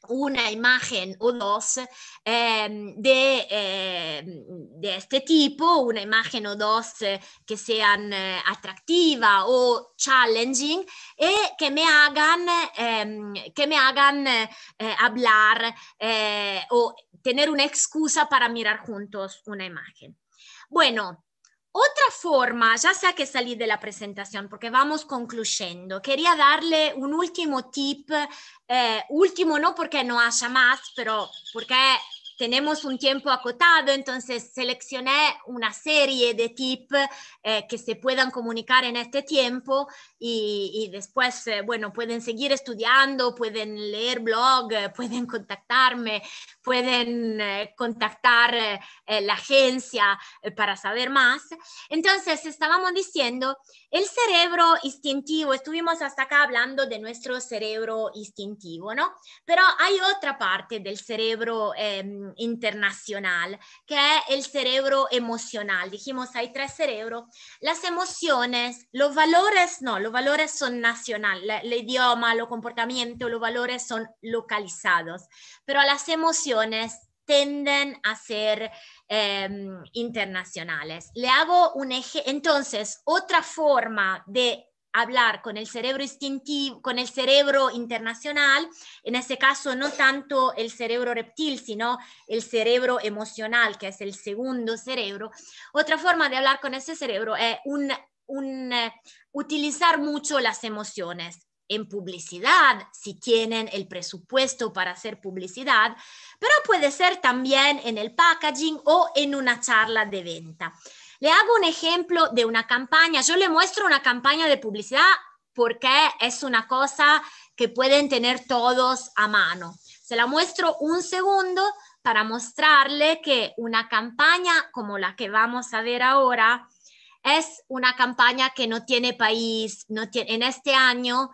una imagen o dos ehm, ehm, de, este tipo, una imagen o dos eh, que sean eh, atractiva o challenging y e me hagan, que ehm, me hagan eh, hablar o tener una excusa para mirar juntos una imagen. Bueno, otra forma, ya sea que salí de la presentación, porque vamos concluyendo, quería darle un último tip, eh, último no porque no haya más, pero porque tenemos un tiempo acotado, entonces seleccioné una serie de tips eh, que se puedan comunicar en este tiempo y, después, eh, bueno, pueden seguir estudiando, pueden leer blog, pueden contactarme, pueden eh, contactar eh, eh, la agencia para saber más. Entonces, estábamos diciendo, el cerebro instintivo, estuvimos hasta acá hablando de nuestro cerebro instintivo, ¿no? Pero hay otra parte del cerebro em, internacional, que es el cerebro emocional. Dijimos, hay tres cerebros. Las emociones, los valores, no, los valores son nacionales, el idioma, los comportamientos, los valores son localizados, pero las emociones tenden a ser em, internacionales. Le hago un eje, entonces, otra forma de hablar con el cerebro instintivo, con el cerebro internacional, en ese caso no tanto el cerebro reptil, sino el cerebro emocional, que es el segundo cerebro. Otra forma de hablar con ese cerebro es eh, un, un, eh, utilizar mucho las emociones en publicidad, si tienen el presupuesto para hacer publicidad, pero puede ser también en el packaging o en una charla de venta. Le hago un ejemplo de una campaña. Yo le muestro una campaña de publicidad porque es una cosa que pueden tener todos a mano. Se la muestro un segundo para mostrarle que una campaña como la que vamos a ver ahora es una campaña que no tiene país, no tiene, en este año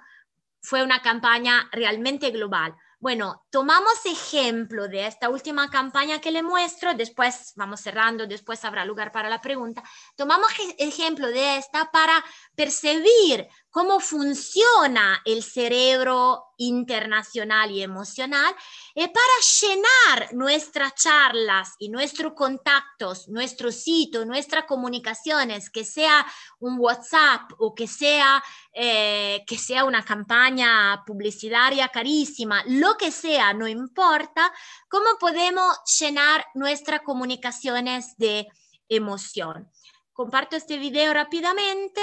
fue una campaña realmente global. Bueno, tomamos ejemplo de esta última campaña que le muestro, después vamos cerrando, después habrá lugar para la pregunta. Tomamos ejemplo de esta para percibir cómo funciona el cerebro internacional y emocional y eh, para llenar nuestras charlas y nuestros contactos, nuestro sitio, nuestras comunicaciones, que sea un WhatsApp o que sea, eh, que sea una campaña publicitaria carísima, lo que sea, no importa, cómo podemos llenar nuestras comunicaciones de emoción. Comparto este video rápidamente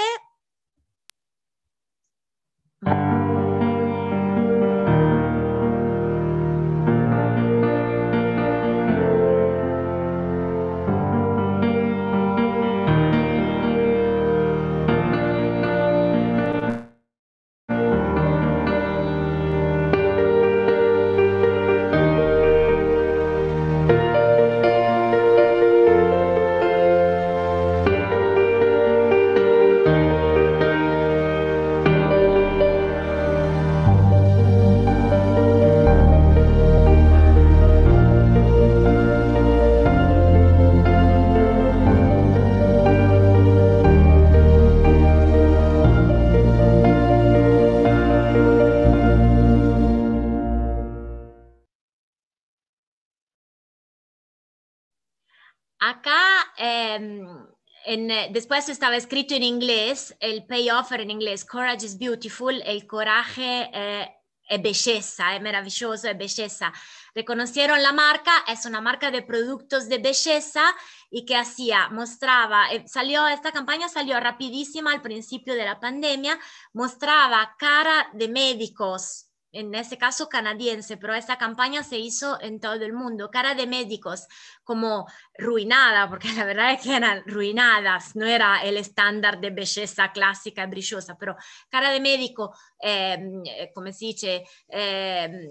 Eh, después estaba escrito en inglés, el pay offer en inglés, Courage is Beautiful, el coraje eh, es belleza, es maravilloso, es belleza. Reconocieron la marca, es una marca de productos de belleza y que hacía, mostraba, eh, salió, esta campaña salió rapidísima al principio de la pandemia, mostraba cara de médicos en ese caso canadiense, pero esta campaña se hizo en todo el mundo, cara de médicos como ruinada, porque la verdad es que eran ruinadas, no era el estándar de belleza clásica y brillosa, pero cara de médico, em, eh, como se dice, em,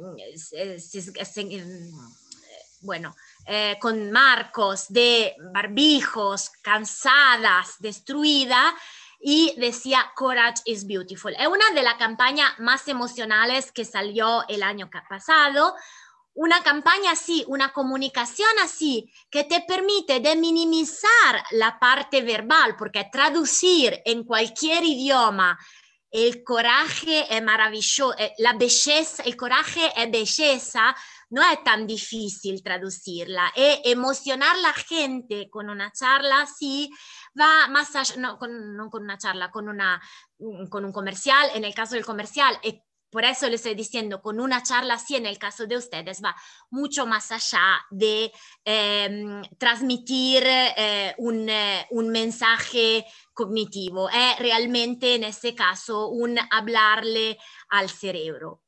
em, bueno, eh, con marcos de barbijos, cansadas, destruida, y decía Courage is Beautiful. Es una de las campañas más emocionales que salió el año pasado. Una campaña así, una comunicación así, que te permite minimizar la parte verbal, porque traducir en cualquier idioma el coraje es maravilloso, eh, la belleza, el coraje es belleza, no es tan difícil traducirla. Y e emocionar la gente con una charla sí va más no con, una charla, mm, con, un comercial, en el caso del comercial, eh, por eso le estoy diciendo, con una charla sí, en el caso de ustedes, va mucho más allá de em, transmitir eh, un, eh, un, mensaje cognitivo, es realmente en este caso un hablarle al cerebro.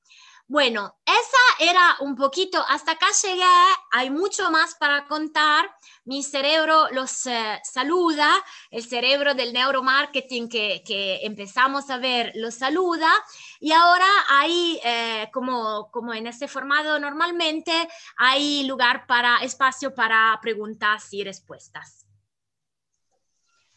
Bueno, esa era un poquito, hasta acá llegué, hay mucho más para contar. Mi cerebro los eh, saluda, el cerebro del neuromarketing que, empezamos a ver los saluda. Y ahora hay, eh, como, en este formato normalmente, hay lugar para, espacio para preguntas y respuestas.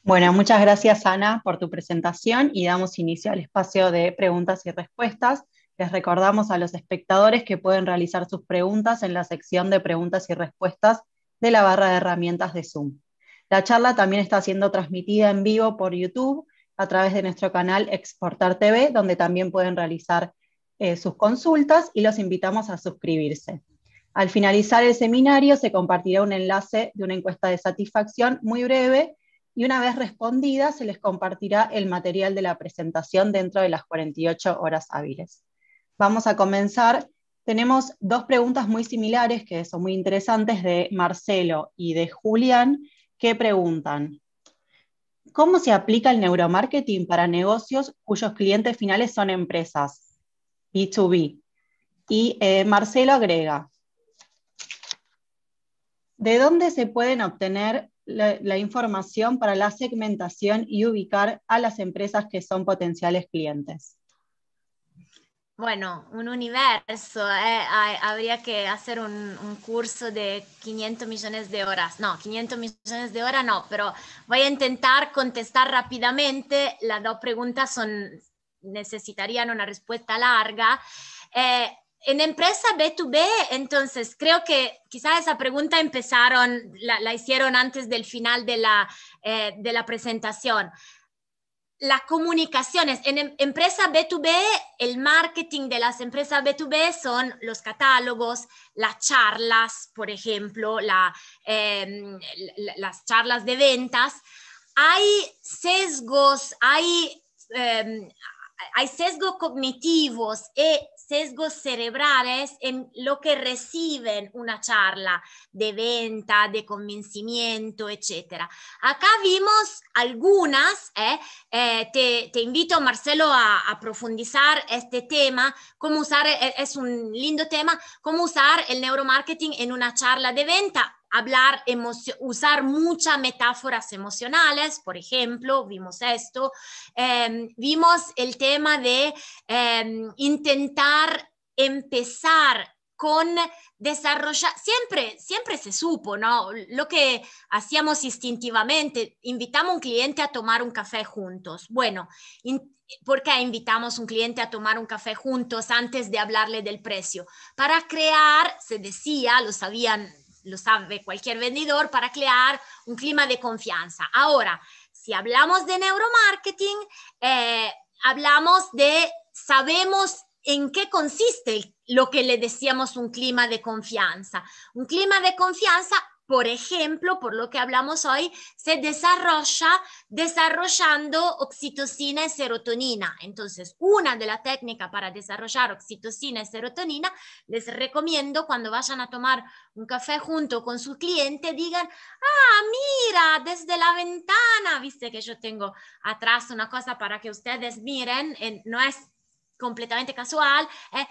Bueno, muchas gracias Ana por tu presentación y damos inicio al espacio de preguntas y respuestas. Les recordamos a los espectadores que pueden realizar sus preguntas en la sección de preguntas y respuestas de la barra de herramientas de Zoom. La charla también está siendo transmitida en vivo por YouTube a través de nuestro canal Exportar TV, donde también pueden realizar eh, sus consultas y los invitamos a suscribirse. Al finalizar el seminario se compartirá un enlace de una encuesta de satisfacción muy breve y una vez respondida se les compartirá el material de la presentación dentro de las 48 horas hábiles. Vamos a comenzar. Tenemos dos preguntas muy similares que son muy interesantes de Marcelo y de Julián, que preguntan, ¿cómo se aplica el neuromarketing para negocios cuyos clientes finales son empresas B2B? Y eh, Marcelo agrega, ¿de dónde se pueden obtener la, información para la segmentación y ubicar a las empresas que son potenciales clientes? bueno, un universo. Eh, habría que hacer un, curso de 500 millones de horas. No, 500 millones de horas no, pero voy a intentar contestar rápidamente. Las dos preguntas son, necesitarían una respuesta larga. Eh, en empresa B2B, entonces creo que quizás esa pregunta empezaron, la, hicieron antes del final de la, eh, de la presentación las comunicaciones. En em, empresa B2B, el marketing de las empresas B2B son los catálogos, las charlas, por ejemplo, em, las charlas de ventas. Hay sesgos, hay, em, hay sesgos cognitivos y e sesgos cerebrales en lo que reciben una charla de venta, de convencimiento, etc. Acá vimos algunas, ¿eh? eh, te, te, invito Marcelo a, a, profundizar este tema, cómo usar, e, e, es un lindo tema, cómo usar el neuromarketing en una charla de venta hablar, usar muchas metáforas emocionales, por ejemplo, vimos esto, em, vimos el tema de em, intentar empezar con desarrollar, siempre, siempre se supo, ¿no? Lo que hacíamos instintivamente, invitamos a un cliente a tomar un café juntos. Bueno, ¿por qué invitamos a un cliente a tomar un café juntos antes de hablarle del precio? Para crear, se decía, lo sabían lo sabe cualquier vendedor, para crear un clima de confianza. Ahora, si hablamos de neuromarketing, eh, hablamos de, sabemos en qué consiste lo que le decíamos un clima de confianza. Un clima de confianza por ejemplo, por lo que hablamos hoy, se desarrolla desarrollando oxitocina y serotonina. Entonces, una de las técnicas para desarrollar oxitocina y serotonina, les recomiendo cuando vayan a tomar un café junto con su cliente, digan, ah, mira, desde la ventana, viste que yo tengo atrás una cosa para que ustedes miren, no es completamente casual, ¿eh?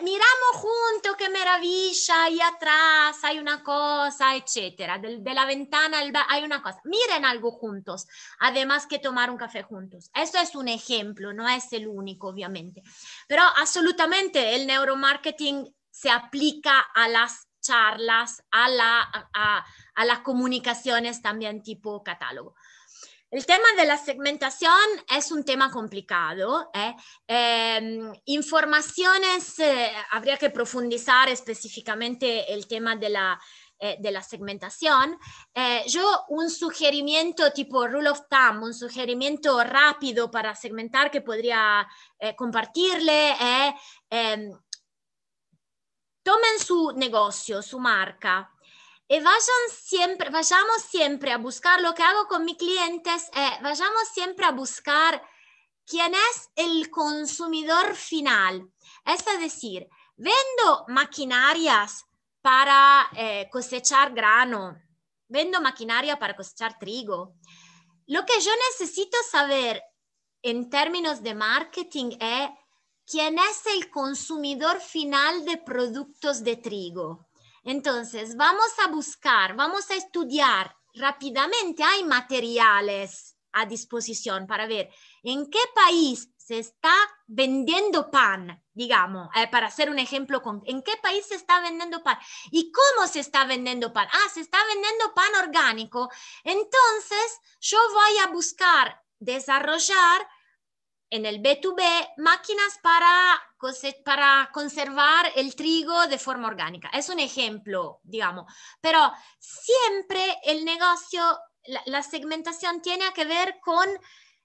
miramos juntos, qué maravilla, ahí atrás hay una cosa, etcétera. De, la ventana hay una cosa. Miren algo juntos, además que tomar un café juntos. Esto es un ejemplo, no es el único, obviamente. Pero absolutamente el neuromarketing se aplica a las charlas, a, la, a las comunicaciones también tipo catálogo. El tema de la segmentación es un tema complicado. ¿eh? Em, informaciones, eh, habría que profundizar específicamente el tema de la, eh, segmentación. yo un sugerimiento tipo rule of thumb, un sugerimiento rápido para segmentar que podría compartirle em, tomen su negocio, su marca, e y siempre, vayamos siempre a buscar, lo que hago con mis clientes, es eh, vayamos siempre a buscar quién es el consumidor final. Es decir, vendo maquinarias para eh, cosechar grano, vendo maquinaria para cosechar trigo. Lo que yo necesito saber en términos de marketing es quién es el consumidor final de productos de trigo. Entonces, vamos a buscar, vamos a estudiar rápidamente. Hay materiales a disposición para ver en qué país se está vendiendo pan, digamos, eh, para hacer un ejemplo, con, ¿en qué país se está vendiendo pan? ¿Y cómo se está vendiendo pan? Ah, se está vendiendo pan orgánico. Entonces, yo voy a buscar desarrollar en el B2B máquinas para, conservar el trigo de forma orgánica. Es un ejemplo, digamos, pero siempre el negocio, la, la segmentación tiene que ver con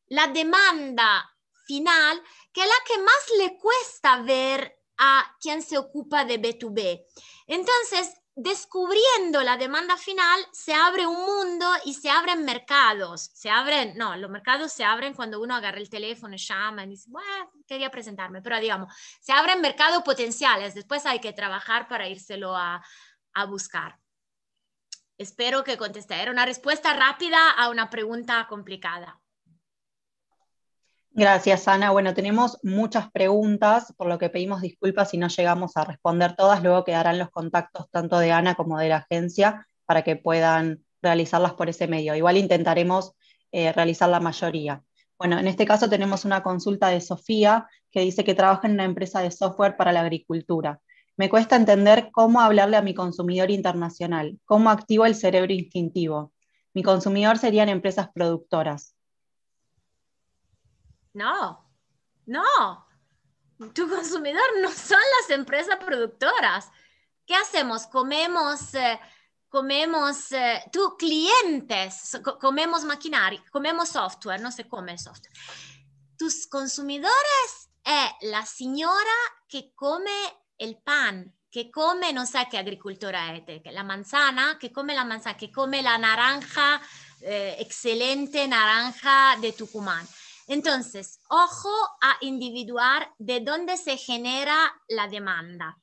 la demanda final, que es la que más le cuesta ver a quien se ocupa de B2B. Entonces, descubriendo la demanda final, se abre un mundo y se abren mercados. Se abren, no, los mercados se abren cuando uno agarra el teléfono, llama y dice, bueno, quería presentarme, pero digamos, se abren mercados potenciales. Después hay que trabajar para írselo a, a buscar. Espero que contesté. Era una respuesta rápida a una pregunta complicada. Gracias, Ana. Bueno, tenemos muchas preguntas, por lo que pedimos disculpas si no llegamos a responder todas. Luego quedarán los contactos tanto de Ana como de la agencia para que puedan realizarlas por ese medio. Igual intentaremos eh, realizar la mayoría. Bueno, en este caso tenemos una consulta de Sofía que dice que trabaja en una empresa de software para la agricultura. Me cuesta entender cómo hablarle a mi consumidor internacional, cómo activo el cerebro instintivo. Mi consumidor serían empresas productoras. No, no. Tu consumidor no son las empresas productoras. ¿Qué hacemos? Comemos, eh, comemos, eh, tú clientes, comemos maquinaria, comemos software, no se come software. Tus consumidores es eh, la señora que come el pan, que come, no sé qué agricultora es, la manzana, que come la manzana, que come la naranja, excelente naranja de Tucumán. Entonces, ojo a individuar de dónde se genera la demanda.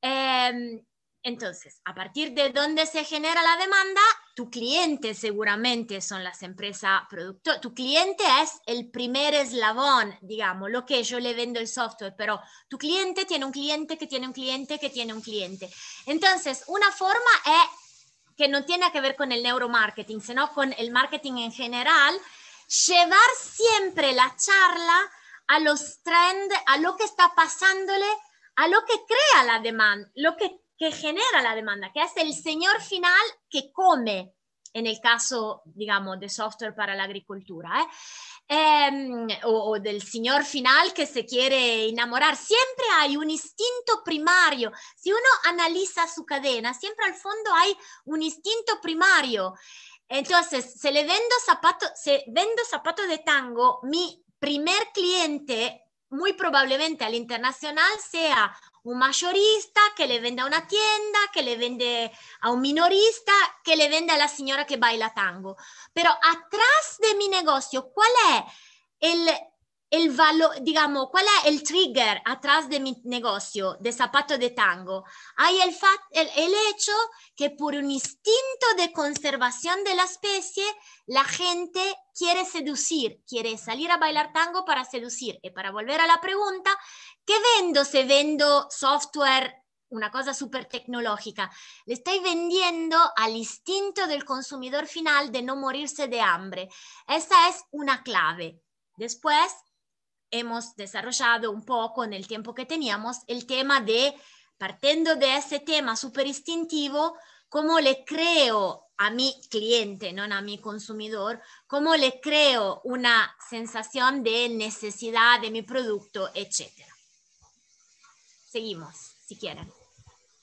Em, entonces, a partir de dónde se genera la demanda, tu cliente seguramente son las empresas productoras, tu cliente es el primer eslabón, digamos, lo que yo le vendo el software, pero tu cliente tiene un cliente que tiene un cliente que tiene un cliente. Entonces, una forma es que no tiene que ver con el neuromarketing, sino con el marketing en general, llevar siempre la charla a los trends, a lo que está pasándole, a lo que crea la demanda, lo que, que genera la demanda, que es el señor final que come, en el caso, digamos, de software para la agricultura, ¿eh? em, o, del señor final que se quiere enamorar. Siempre hay un instinto primario. Si uno analiza su cadena, siempre al fondo hay un instinto primario entonces, se le vendo zapatos, se vendo zapatos de tango, mi primer cliente muy probablemente al internacional sea un mayorista que le venda a una tienda, que le vende a un minorista, que le vende a la señora que baila tango. Pero atrás de mi negocio, ¿cuál es el, el valor, digamos, cuál es el trigger atrás de mi negocio de zapato de tango. Hay el, hecho que por un instinto de conservación de la especie, la gente quiere seducir, quiere salir a bailar tango para seducir. Y para volver a la pregunta, ¿qué vendo si vendo software? Una cosa súper tecnológica. Le estoy vendiendo al instinto del consumidor final de no morirse de hambre. Esa es una clave. Después, hemos desarrollado un poco en el tiempo que teníamos el tema de, partiendo de ese tema súper instintivo, cómo le creo a mi cliente, no a mi consumidor, cómo le creo una sensación de necesidad de mi producto, etc. Seguimos, si quieren.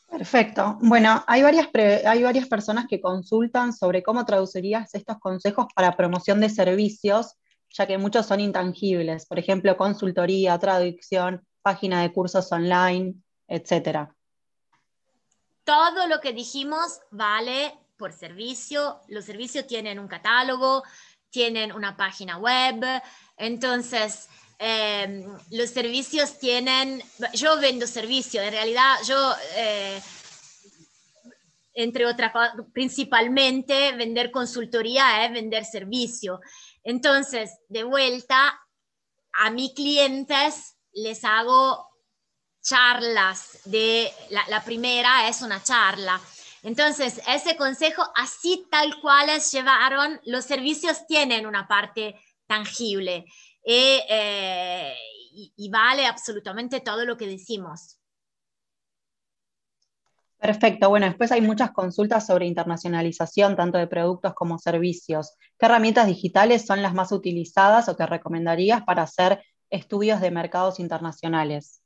Perfecto. Bueno, hay varias, hay varias personas que consultan sobre cómo traducirías estos consejos para promoción de servicios ya que muchos son intangibles, por ejemplo, consultoría, traducción, página de cursos online, etc. Todo lo que dijimos vale por servicio. Los servicios tienen un catálogo, tienen una página web, entonces... Em, los servicios tienen, yo vendo servicio, en realidad yo, eh, entre otras, principalmente vender consultoría es vender servicio. Entonces, de vuelta, a mis clientes les hago charlas de, la, primera es una charla. Entonces, ese consejo, así tal cual es llevaron, los servicios tienen una parte tangible eh, eh, y vale absolutamente todo lo que decimos. Perfecto. Bueno, después hay muchas consultas sobre internacionalización, tanto de productos como servicios. ¿Qué herramientas digitales son las más utilizadas o que recomendarías para hacer estudios de mercados internacionales?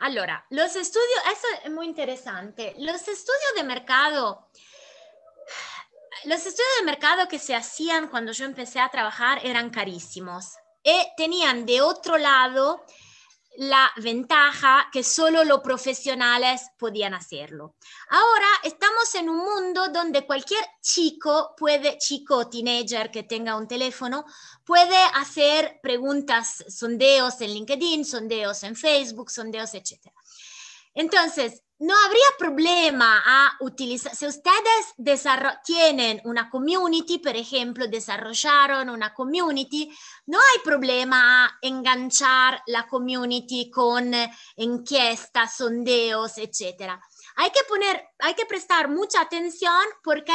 Allora, los estudios, eso es muy interesante. Los estudios de mercado, los estudios de mercado que se hacían cuando yo empecé a trabajar eran carísimos y eh, tenían de otro lado la ventaja que solo los profesionales podían hacerlo. Ahora estamos en un mundo donde cualquier chico puede, chico teenager que tenga un teléfono, puede hacer preguntas, sondeos en LinkedIn, sondeos en Facebook, sondeos, etc. Entonces, no habría problema a utilizar, si ustedes tienen una community, por ejemplo, desarrollaron una community, no hay problema a enganchar la community con eh, encuestas, sondeos, etc. Hay que, poner, hay que prestar mucha atención porque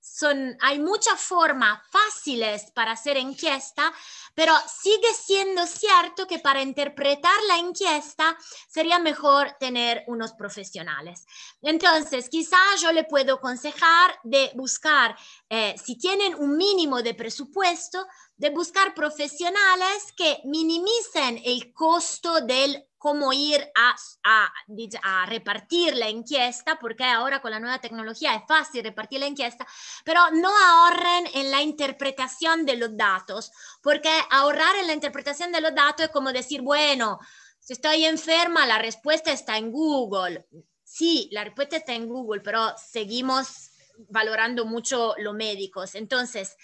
son, hay muchas formas fáciles para hacer encuesta, pero sigue siendo cierto que para interpretar la encuesta sería mejor tener unos profesionales. Entonces, quizás yo le puedo aconsejar de buscar, eh, si tienen un mínimo de presupuesto, de buscar profesionales que minimicen el costo del cómo ir a, a, repartir la encuesta, porque ahora con la nueva tecnología es fácil repartir la encuesta, pero no ahorren en la interpretación de los datos, porque ahorrar en la interpretación de los datos es como decir, bueno, si estoy enferma, la respuesta está en Google. Sí, la respuesta está en Google, pero seguimos valorando mucho los médicos. Entonces,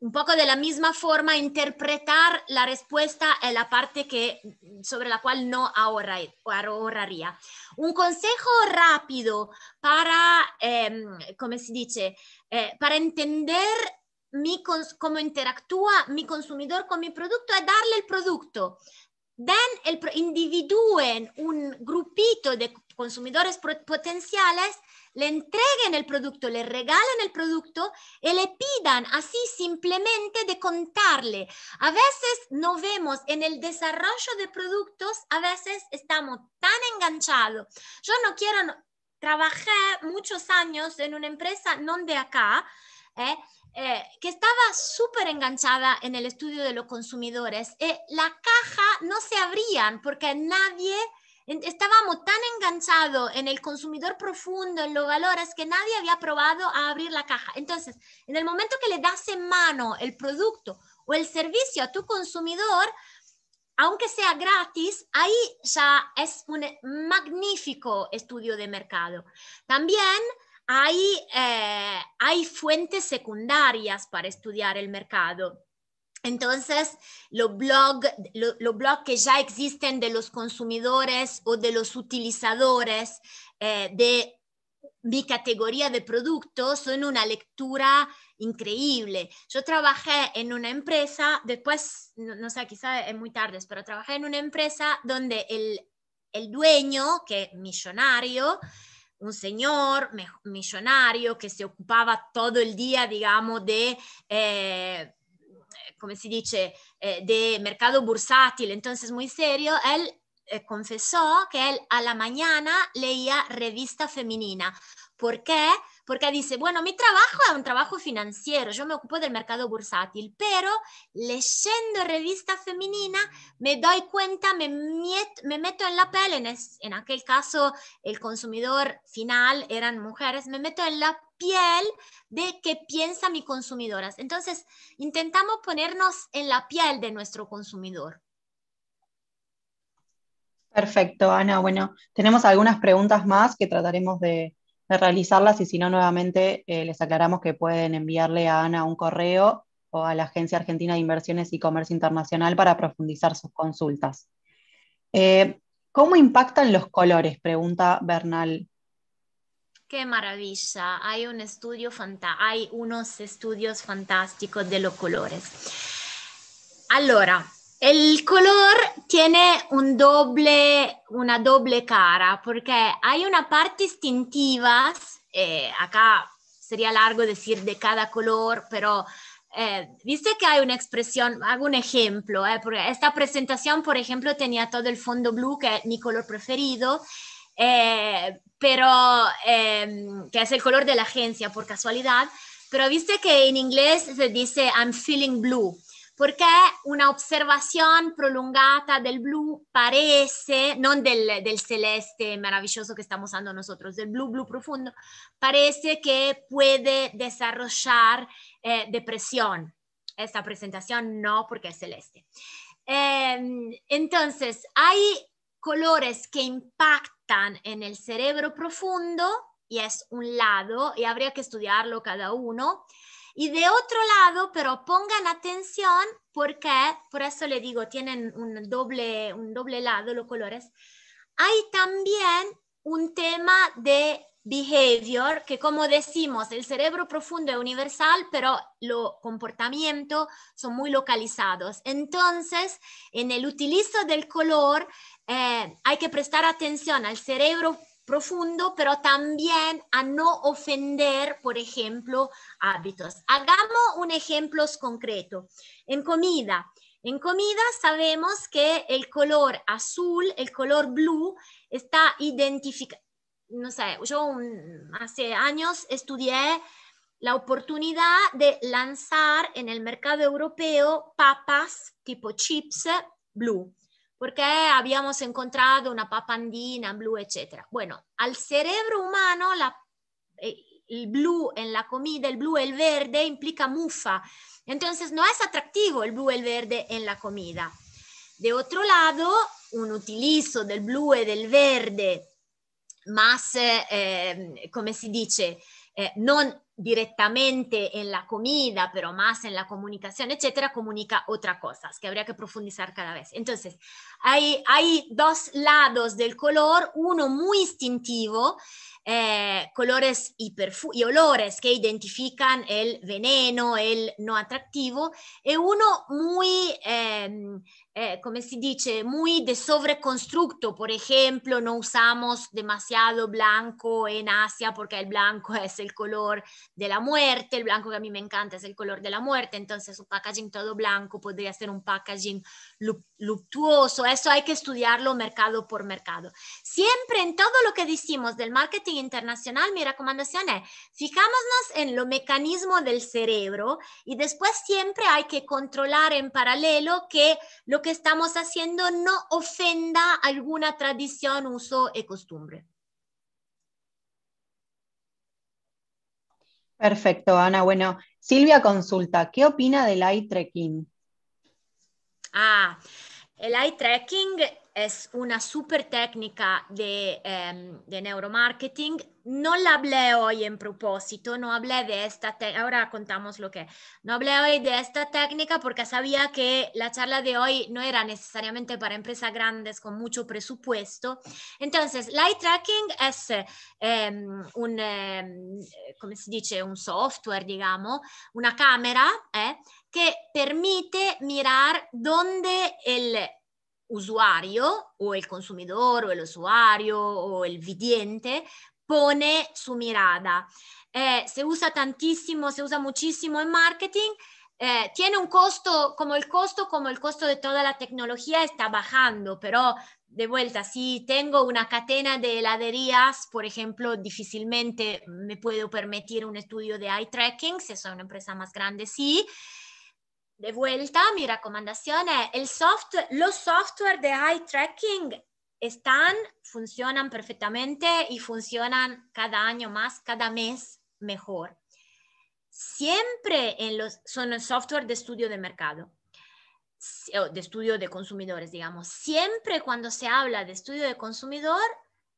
un poco de la misma forma interpretar la respuesta es la parte que, sobre la cual no ahorraría. Un consejo rápido para, em, como se dice, eh, para entender mi cómo interactúa mi consumidor con mi producto es darle el producto. then el, individúen un grupito de consumidores potenciales le entreguen el producto, le regalen el producto y le pidan así simplemente de contarle. A veces no vemos en el desarrollo de productos, a veces estamos tan enganchados. Yo no quiero, trabajé muchos años en una empresa no de acá, eh, eh, que estaba súper enganchada en el estudio de los consumidores. Eh, la caja no se abrían porque nadie Estábamos tan enganchados en el consumidor profundo, en los valores, que nadie había probado a abrir la caja. Entonces, en el momento que le das en mano el producto o el servicio a tu consumidor, aunque sea gratis, ahí ya es un magnífico estudio de mercado. También hay, eh, hay fuentes secundarias para estudiar el mercado. Entonces, los blogs blog que ya existen de los consumidores o de los utilizadores eh, de mi categoría de productos son una lectura increíble. Yo trabajé en una empresa, después, no, sé, quizá es muy tarde, pero trabajé en una empresa donde el, dueño, que es millonario, un señor millonario que se ocupaba todo el día, digamos, de... Eh, come si dice, eh, de mercado bursátil, entonces muy serio, él eh, confesó que él a la mañana leía revista femenina. ¿Por qué? porque dice, bueno, mi trabajo es un trabajo financiero, yo me ocupo del mercado bursátil, pero leyendo revista femenina me doy cuenta, me, me meto en la piel, en, en aquel caso el consumidor final eran mujeres, me meto en la piel de qué piensa mi consumidora. Entonces, intentamos ponernos en la piel de nuestro consumidor. Perfecto, Ana. Bueno, tenemos algunas preguntas más que trataremos de, realizarlas y si no, nuevamente eh, les aclaramos que pueden enviarle a Ana un correo o a la Agencia Argentina de Inversiones y Comercio Internacional para profundizar sus consultas. Eh, ¿Cómo impactan los colores? Pregunta Bernal. Qué maravilla. Hay, un estudio hay unos estudios fantásticos de los colores. Allora, el color tiene un doble, una doble cara, porque hay una parte instintiva, eh, acá sería largo decir de cada color, pero eh, viste que hay una expresión, hago un ejemplo, eh, porque esta presentación, por ejemplo, tenía todo el fondo blue, que es mi color preferido, pero em, que es el color de la agencia por casualidad, pero viste que en inglés se dice I'm feeling blue. Porque una observación prolongada del blue parece, no del, del, celeste maravilloso que estamos usando nosotros, del blue, blue profundo, parece que puede desarrollar eh, depresión. Esta presentación no, porque es celeste. Em, entonces, hay colores que impactan en el cerebro profundo, y es un lado, y habría que estudiarlo cada uno. Y de otro lado, pero pongan atención porque, por eso le digo, tienen un doble, un doble lado los colores, hay también un tema de behavior, que como decimos, el cerebro profundo es universal, pero los comportamientos son muy localizados. Entonces, en el utilizo del color, eh, hay que prestar atención al cerebro profundo, pero también a no ofender, por ejemplo, hábitos. Hagamos un ejemplo concreto. En comida, en comida sabemos que el color azul, el color blue, está identificado. No sé, yo hace años estudié la oportunidad de lanzar en el mercado europeo papas tipo chips blue. porque habíamos encontrado una papandina blue, etc. Bueno, al cerebro humano la, eh, el blue en la comida, el blue, el verde, implica mufa. Entonces no es atractivo el blue, el verde en la comida. De otro lado, un utilizzo del blu e del verde, más, eh, eh, come si dice, eh, non directamente en la comida, pero más en la comunicación, etcétera, comunica otra cosa, que habría que profundizar cada vez. Entonces, hay, hay dos lados del color, uno muy instintivo, eh, colores y, olores que identifican el veneno, el no atractivo, y eh, uno muy, em, eh, como se dice, muy de sobreconstructo. Por ejemplo, no usamos demasiado blanco en Asia porque el blanco es el color de la muerte, el blanco que a mí me encanta es el color de la muerte, entonces un packaging todo blanco podría ser un packaging luctuoso. Eso hay que estudiarlo mercado por mercado. Siempre en todo lo que decimos del marketing, internacional, mi recomendación es fijámonos en los mecanismos del cerebro y después siempre hay que controlar en paralelo que lo que estamos haciendo no ofenda alguna tradición, uso y costumbre. Perfecto, Ana. Bueno, Silvia consulta, ¿qué opina del eye tracking? Ah, el eye tracking es una super técnica em, de, neuromarketing. No la hablé hoy en propósito, no hablé de esta, técnica, ahora contamos lo que, no hablé hoy de esta técnica porque sabía que la charla de hoy no era necesariamente para empresas grandes con mucho presupuesto. Entonces, Light tracking es em, un, em, se dice? Un software, digamos, una cámara eh, que permite mirar dónde el usuario o el consumidor o el usuario o el viviente pone su mirada. Eh, se usa tantísimo, se usa muchísimo en marketing. Eh, tiene un costo, como el costo, como el costo de toda la tecnología está bajando, pero de vuelta, si tengo una cadena de heladerías, por ejemplo, difícilmente me puedo permitir un estudio de eye tracking, si soy una empresa más grande, sí. De vuelta, mi recomendación es, el soft, los software de eye tracking están, funcionan perfectamente y funcionan cada año más, cada mes mejor. Siempre en los, son el software de estudio de mercado, de estudio de consumidores, digamos. Siempre cuando se habla de estudio de consumidor,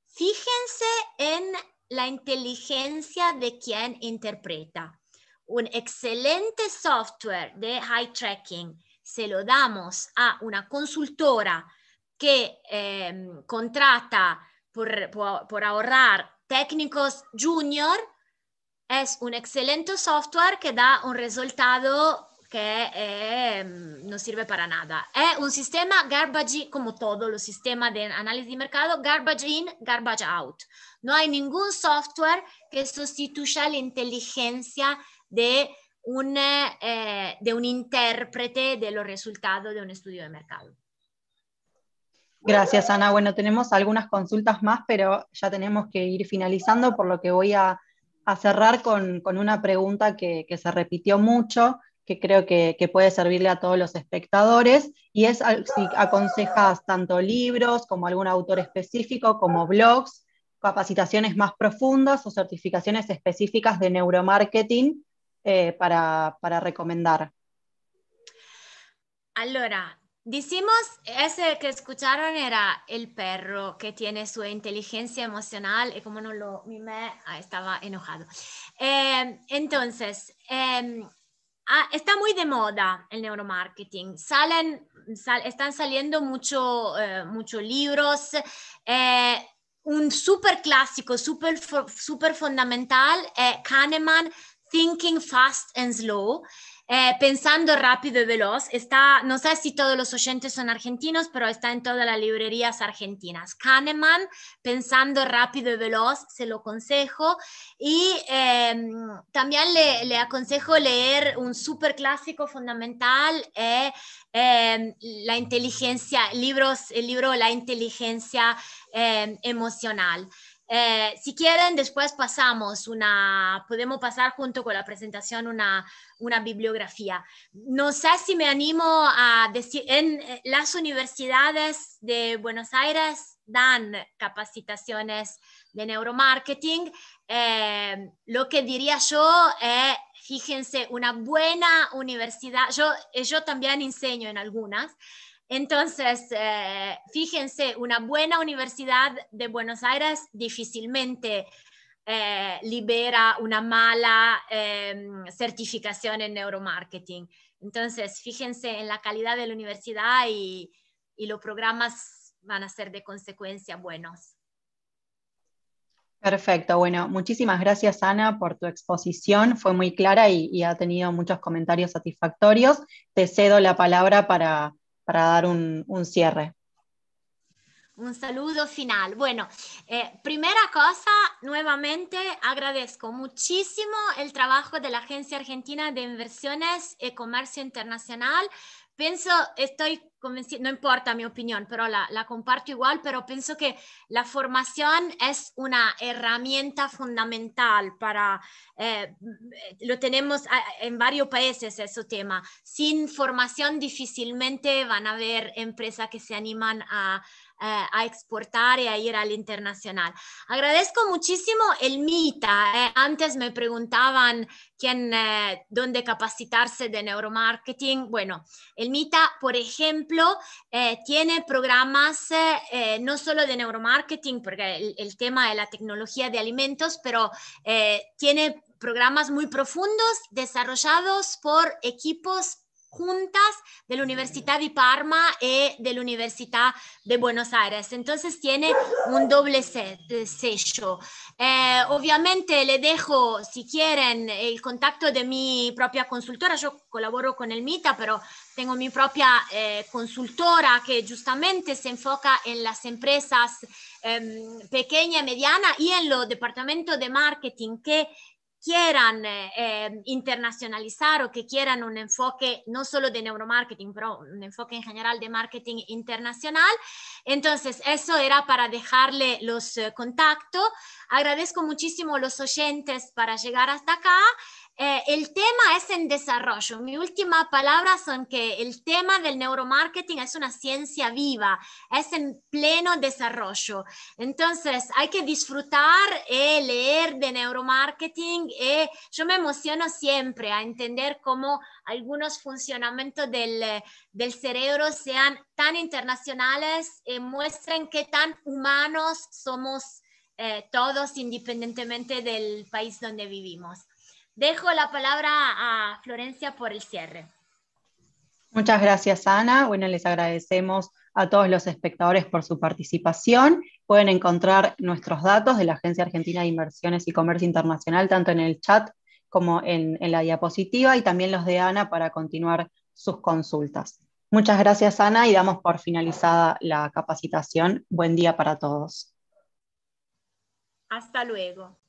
fíjense en la inteligencia de quien interpreta un excelente software de high tracking se lo damos a una consultora que em, contrata por, ahorrar técnicos junior, es un excelente software que da un resultado que em, no sirve para nada. Es un sistema garbage, como todo los sistema de análisis de mercado, garbage in, garbage out. No hay ningún software que sustituya la inteligencia de un, eh, de un intérprete de los resultados de un estudio de mercado. Gracias, Ana. Bueno, tenemos algunas consultas más, pero ya tenemos que ir finalizando, por lo que voy a, a cerrar con, con, una pregunta que, que, se repitió mucho, que creo que, que, puede servirle a todos los espectadores, y es si aconsejas tanto libros como algún autor específico, como blogs, capacitaciones más profundas o certificaciones específicas de neuromarketing eh, para, para, recomendar? Allora, decimos, ese que escucharon era el perro que tiene su inteligencia emocional y como no lo mimé, ah, estaba enojado. Em, entonces, em, ah, está muy de moda el neuromarketing. Salen, están saliendo muchos eh, libros. Eh, un súper clásico, super, super fundamental es Kahneman, Thinking Fast and Slow, eh, Pensando Rápido y Veloz. Está, no sé si todos los oyentes son argentinos, pero está en todas las librerías argentinas. Kahneman, Pensando Rápido y Veloz, se lo aconsejo. Y em, también le, aconsejo leer un súper clásico fundamental, eh, em, el libro La inteligencia em, emocional. Eh, si quieren, después pasamos una, podemos pasar junto con la presentación una, una bibliografía. No sé si me animo a decir, en eh, las universidades de Buenos Aires dan capacitaciones de neuromarketing. Eh, lo que diría yo es, fíjense, una buena universidad, yo, yo también enseño en algunas. Entonces, eh, fíjense, una buena universidad de Buenos Aires difícilmente eh, libera una mala em, certificación en neuromarketing. Entonces, fíjense en la calidad de la universidad y, los programas van a ser de consecuencia buenos. Perfecto, bueno, muchísimas gracias Ana por tu exposición, fue muy clara y ha tenido muchos comentarios satisfactorios. Te cedo la palabra para, para dar un, un cierre. Un saludo final. Bueno, eh, primera cosa, nuevamente agradezco muchísimo el trabajo de la Agencia Argentina de Inversiones y Comercio Internacional Pienso estoy convencida, no importa mi opinión, pero la, comparto igual, pero pienso que la formación es una herramienta fundamental para, eh, mm, lo tenemos en varios países ese tema, sin formación difícilmente van a haber empresas que se animan a eh, a exportar y a ir al internacional. Agradezco muchísimo el MITA. Eh. Antes me preguntaban quién, eh, dónde capacitarse de neuromarketing. Bueno, el MITA, por ejemplo, tiene programas no solo de neuromarketing, porque el, tema es la tecnología de alimentos, pero tiene programas muy profundos desarrollados por equipos juntas de la Universidad de Parma y de la Universidad de Buenos Aires. Entonces tiene un doble eh, sello. Eh, obviamente le dejo, si quieren, el contacto de mi propia consultora. Yo colaboro con el MITA, pero tengo mi propia eh, consultora que justamente se enfoca en las empresas pequeñas, em, pequeña y mediana y en los departamentos de marketing que quieran eh, em, internacionalizar o que quieran un enfoque no solo de neuromarketing, pero un enfoque en general de marketing internacional. Entonces, eso era para dejarle los eh, contactos. Agradezco muchísimo a los oyentes para llegar hasta acá eh, el tema es en desarrollo. Mi última palabra son que el tema del neuromarketing es una ciencia viva, es en pleno desarrollo. Entonces hay que disfrutar y eh, leer de neuromarketing y eh, yo me emociono siempre a entender cómo algunos funcionamientos del, cerebro sean tan internacionales y muestren qué tan humanos somos todos independientemente del país donde vivimos. Dejo la palabra a Florencia por el cierre. Muchas gracias, Ana. Bueno, les agradecemos a todos los espectadores por su participación. Pueden encontrar nuestros datos de la Agencia Argentina de Inversiones y Comercio Internacional, tanto en el chat como en, la diapositiva, y también los de Ana para continuar sus consultas. Muchas gracias, Ana, y damos por finalizada la capacitación. Buen día para todos. Hasta luego.